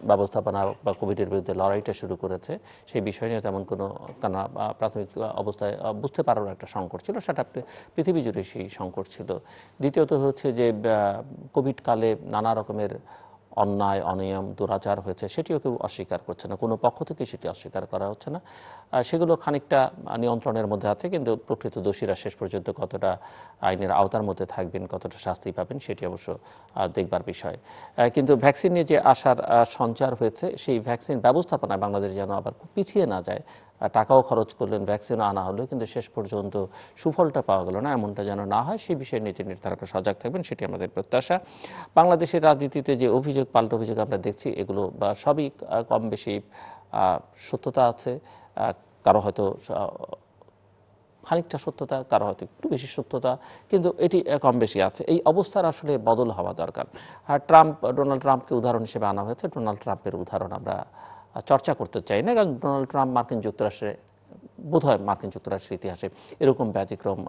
ব্যবস্থাপনা বা কোভিডের বিরুদ্ধে লড়াইটা শুরু করেছে সেই বিষয় নিয়ে তেমন কোনো প্রাথমিক অবস্থায় বুঝতে পারার একটা সংকট ছিল সেটা পৃথিবী জুড়ে সেই সংকট ছিল দ্বিতীয়ত হচ্ছে যে কোভিডকালে নানা রকমের অন্যায় অনিয়ম দুরাচার হয়েছে সেটিও কেউ অস্বীকার করছে না কোনো পক্ষ থেকে সেটি অস্বীকার করা হচ্ছে না সেগুলো খানিকটা নিয়ন্ত্রণের মধ্যে আছে কিন্তু প্রকৃত দোষীরা শেষ পর্যন্ত কতটা আইনের আওতার মধ্যে থাকবেন কতটা শাস্তি পাবেন সেটি অবশ্য দেখবার বিষয় কিন্তু ভ্যাকসিন নিয়ে যে আসার সঞ্চার হয়েছে সেই ভ্যাকসিন ব্যবস্থাপনায় বাংলাদেশ যেন আবার পিছিয়ে না যায় টাকাও খরচ করলেন ভ্যাকসিনও আনা হলো কিন্তু শেষ পর্যন্ত সুফলটা পাওয়া গেল না এমনটা যেন না হয় সেই বিষয়ে নীতি নির্ধারক সজাগ থাকবেন সেটি আমাদের প্রত্যাশা বাংলাদেশের রাজনীতিতে যে অভিযোগ পাল্ট অভিযোগ আমরা দেখছি এগুলো বা সবই কম বেশি সত্যতা আছে কারো হয়তো খানিকটা সত্যতা কারো হয়তো একটু বেশি সত্যতা কিন্তু এটি কম বেশি আছে এই অবস্থার আসলে বদল হওয়া দরকার আর ট্রাম্প ডোনাল্ড ট্রাম্পকে উদাহরণ হিসেবে আনা হয়েছে ডোনাল্ড ট্রাম্পের উদাহরণ আমরা চর্চা করতে চাই না কারণ ডোনাল্ড ট্রাম্প মার্কিন যুক্তরাষ্ট্রে বোধ হয় মার্কিন যুক্তরাষ্ট্রের ইতিহাসে এরকম ব্যতিক্রম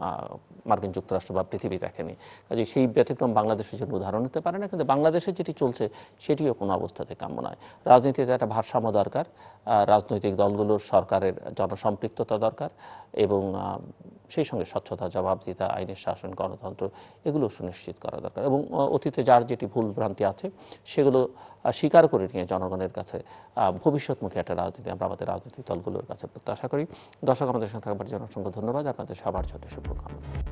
মার্কিন যুক্তরাষ্ট্র বা পৃথিবী দেখেনি কাজে সেই ব্যতিক্রম বাংলাদেশের জন্য উদাহরণ হতে পারে না কিন্তু বাংলাদেশে যেটি চলছে সেটিও কোনো অবস্থাতে কাম্য নয় রাজনীতিতে একটা ভারসাম্য দরকার রাজনৈতিক দলগুলোর সরকারের জনসম্পৃক্ততা দরকার এবং সেই সঙ্গে স্বচ্ছতা জবাবদিহিতা আইনের শাসন গণতন্ত্র এগুলো সুনিশ্চিত করা দরকার এবং অতীতে যার যেটি ভুল ভ্রান্তি আছে সেগুলো স্বীকার করে নিয়ে জনগণের কাছে ভবিষ্যৎমুখী একটা রাজনীতি আমরা আমাদের রাজনৈতিক দলগুলোর কাছে প্রত্যাশা করি দর্শক আমাদের সাথে থাকবার জন্য অসংখ্য ধন্যবাদ আপনাদের সবার জন্য শুভকামনা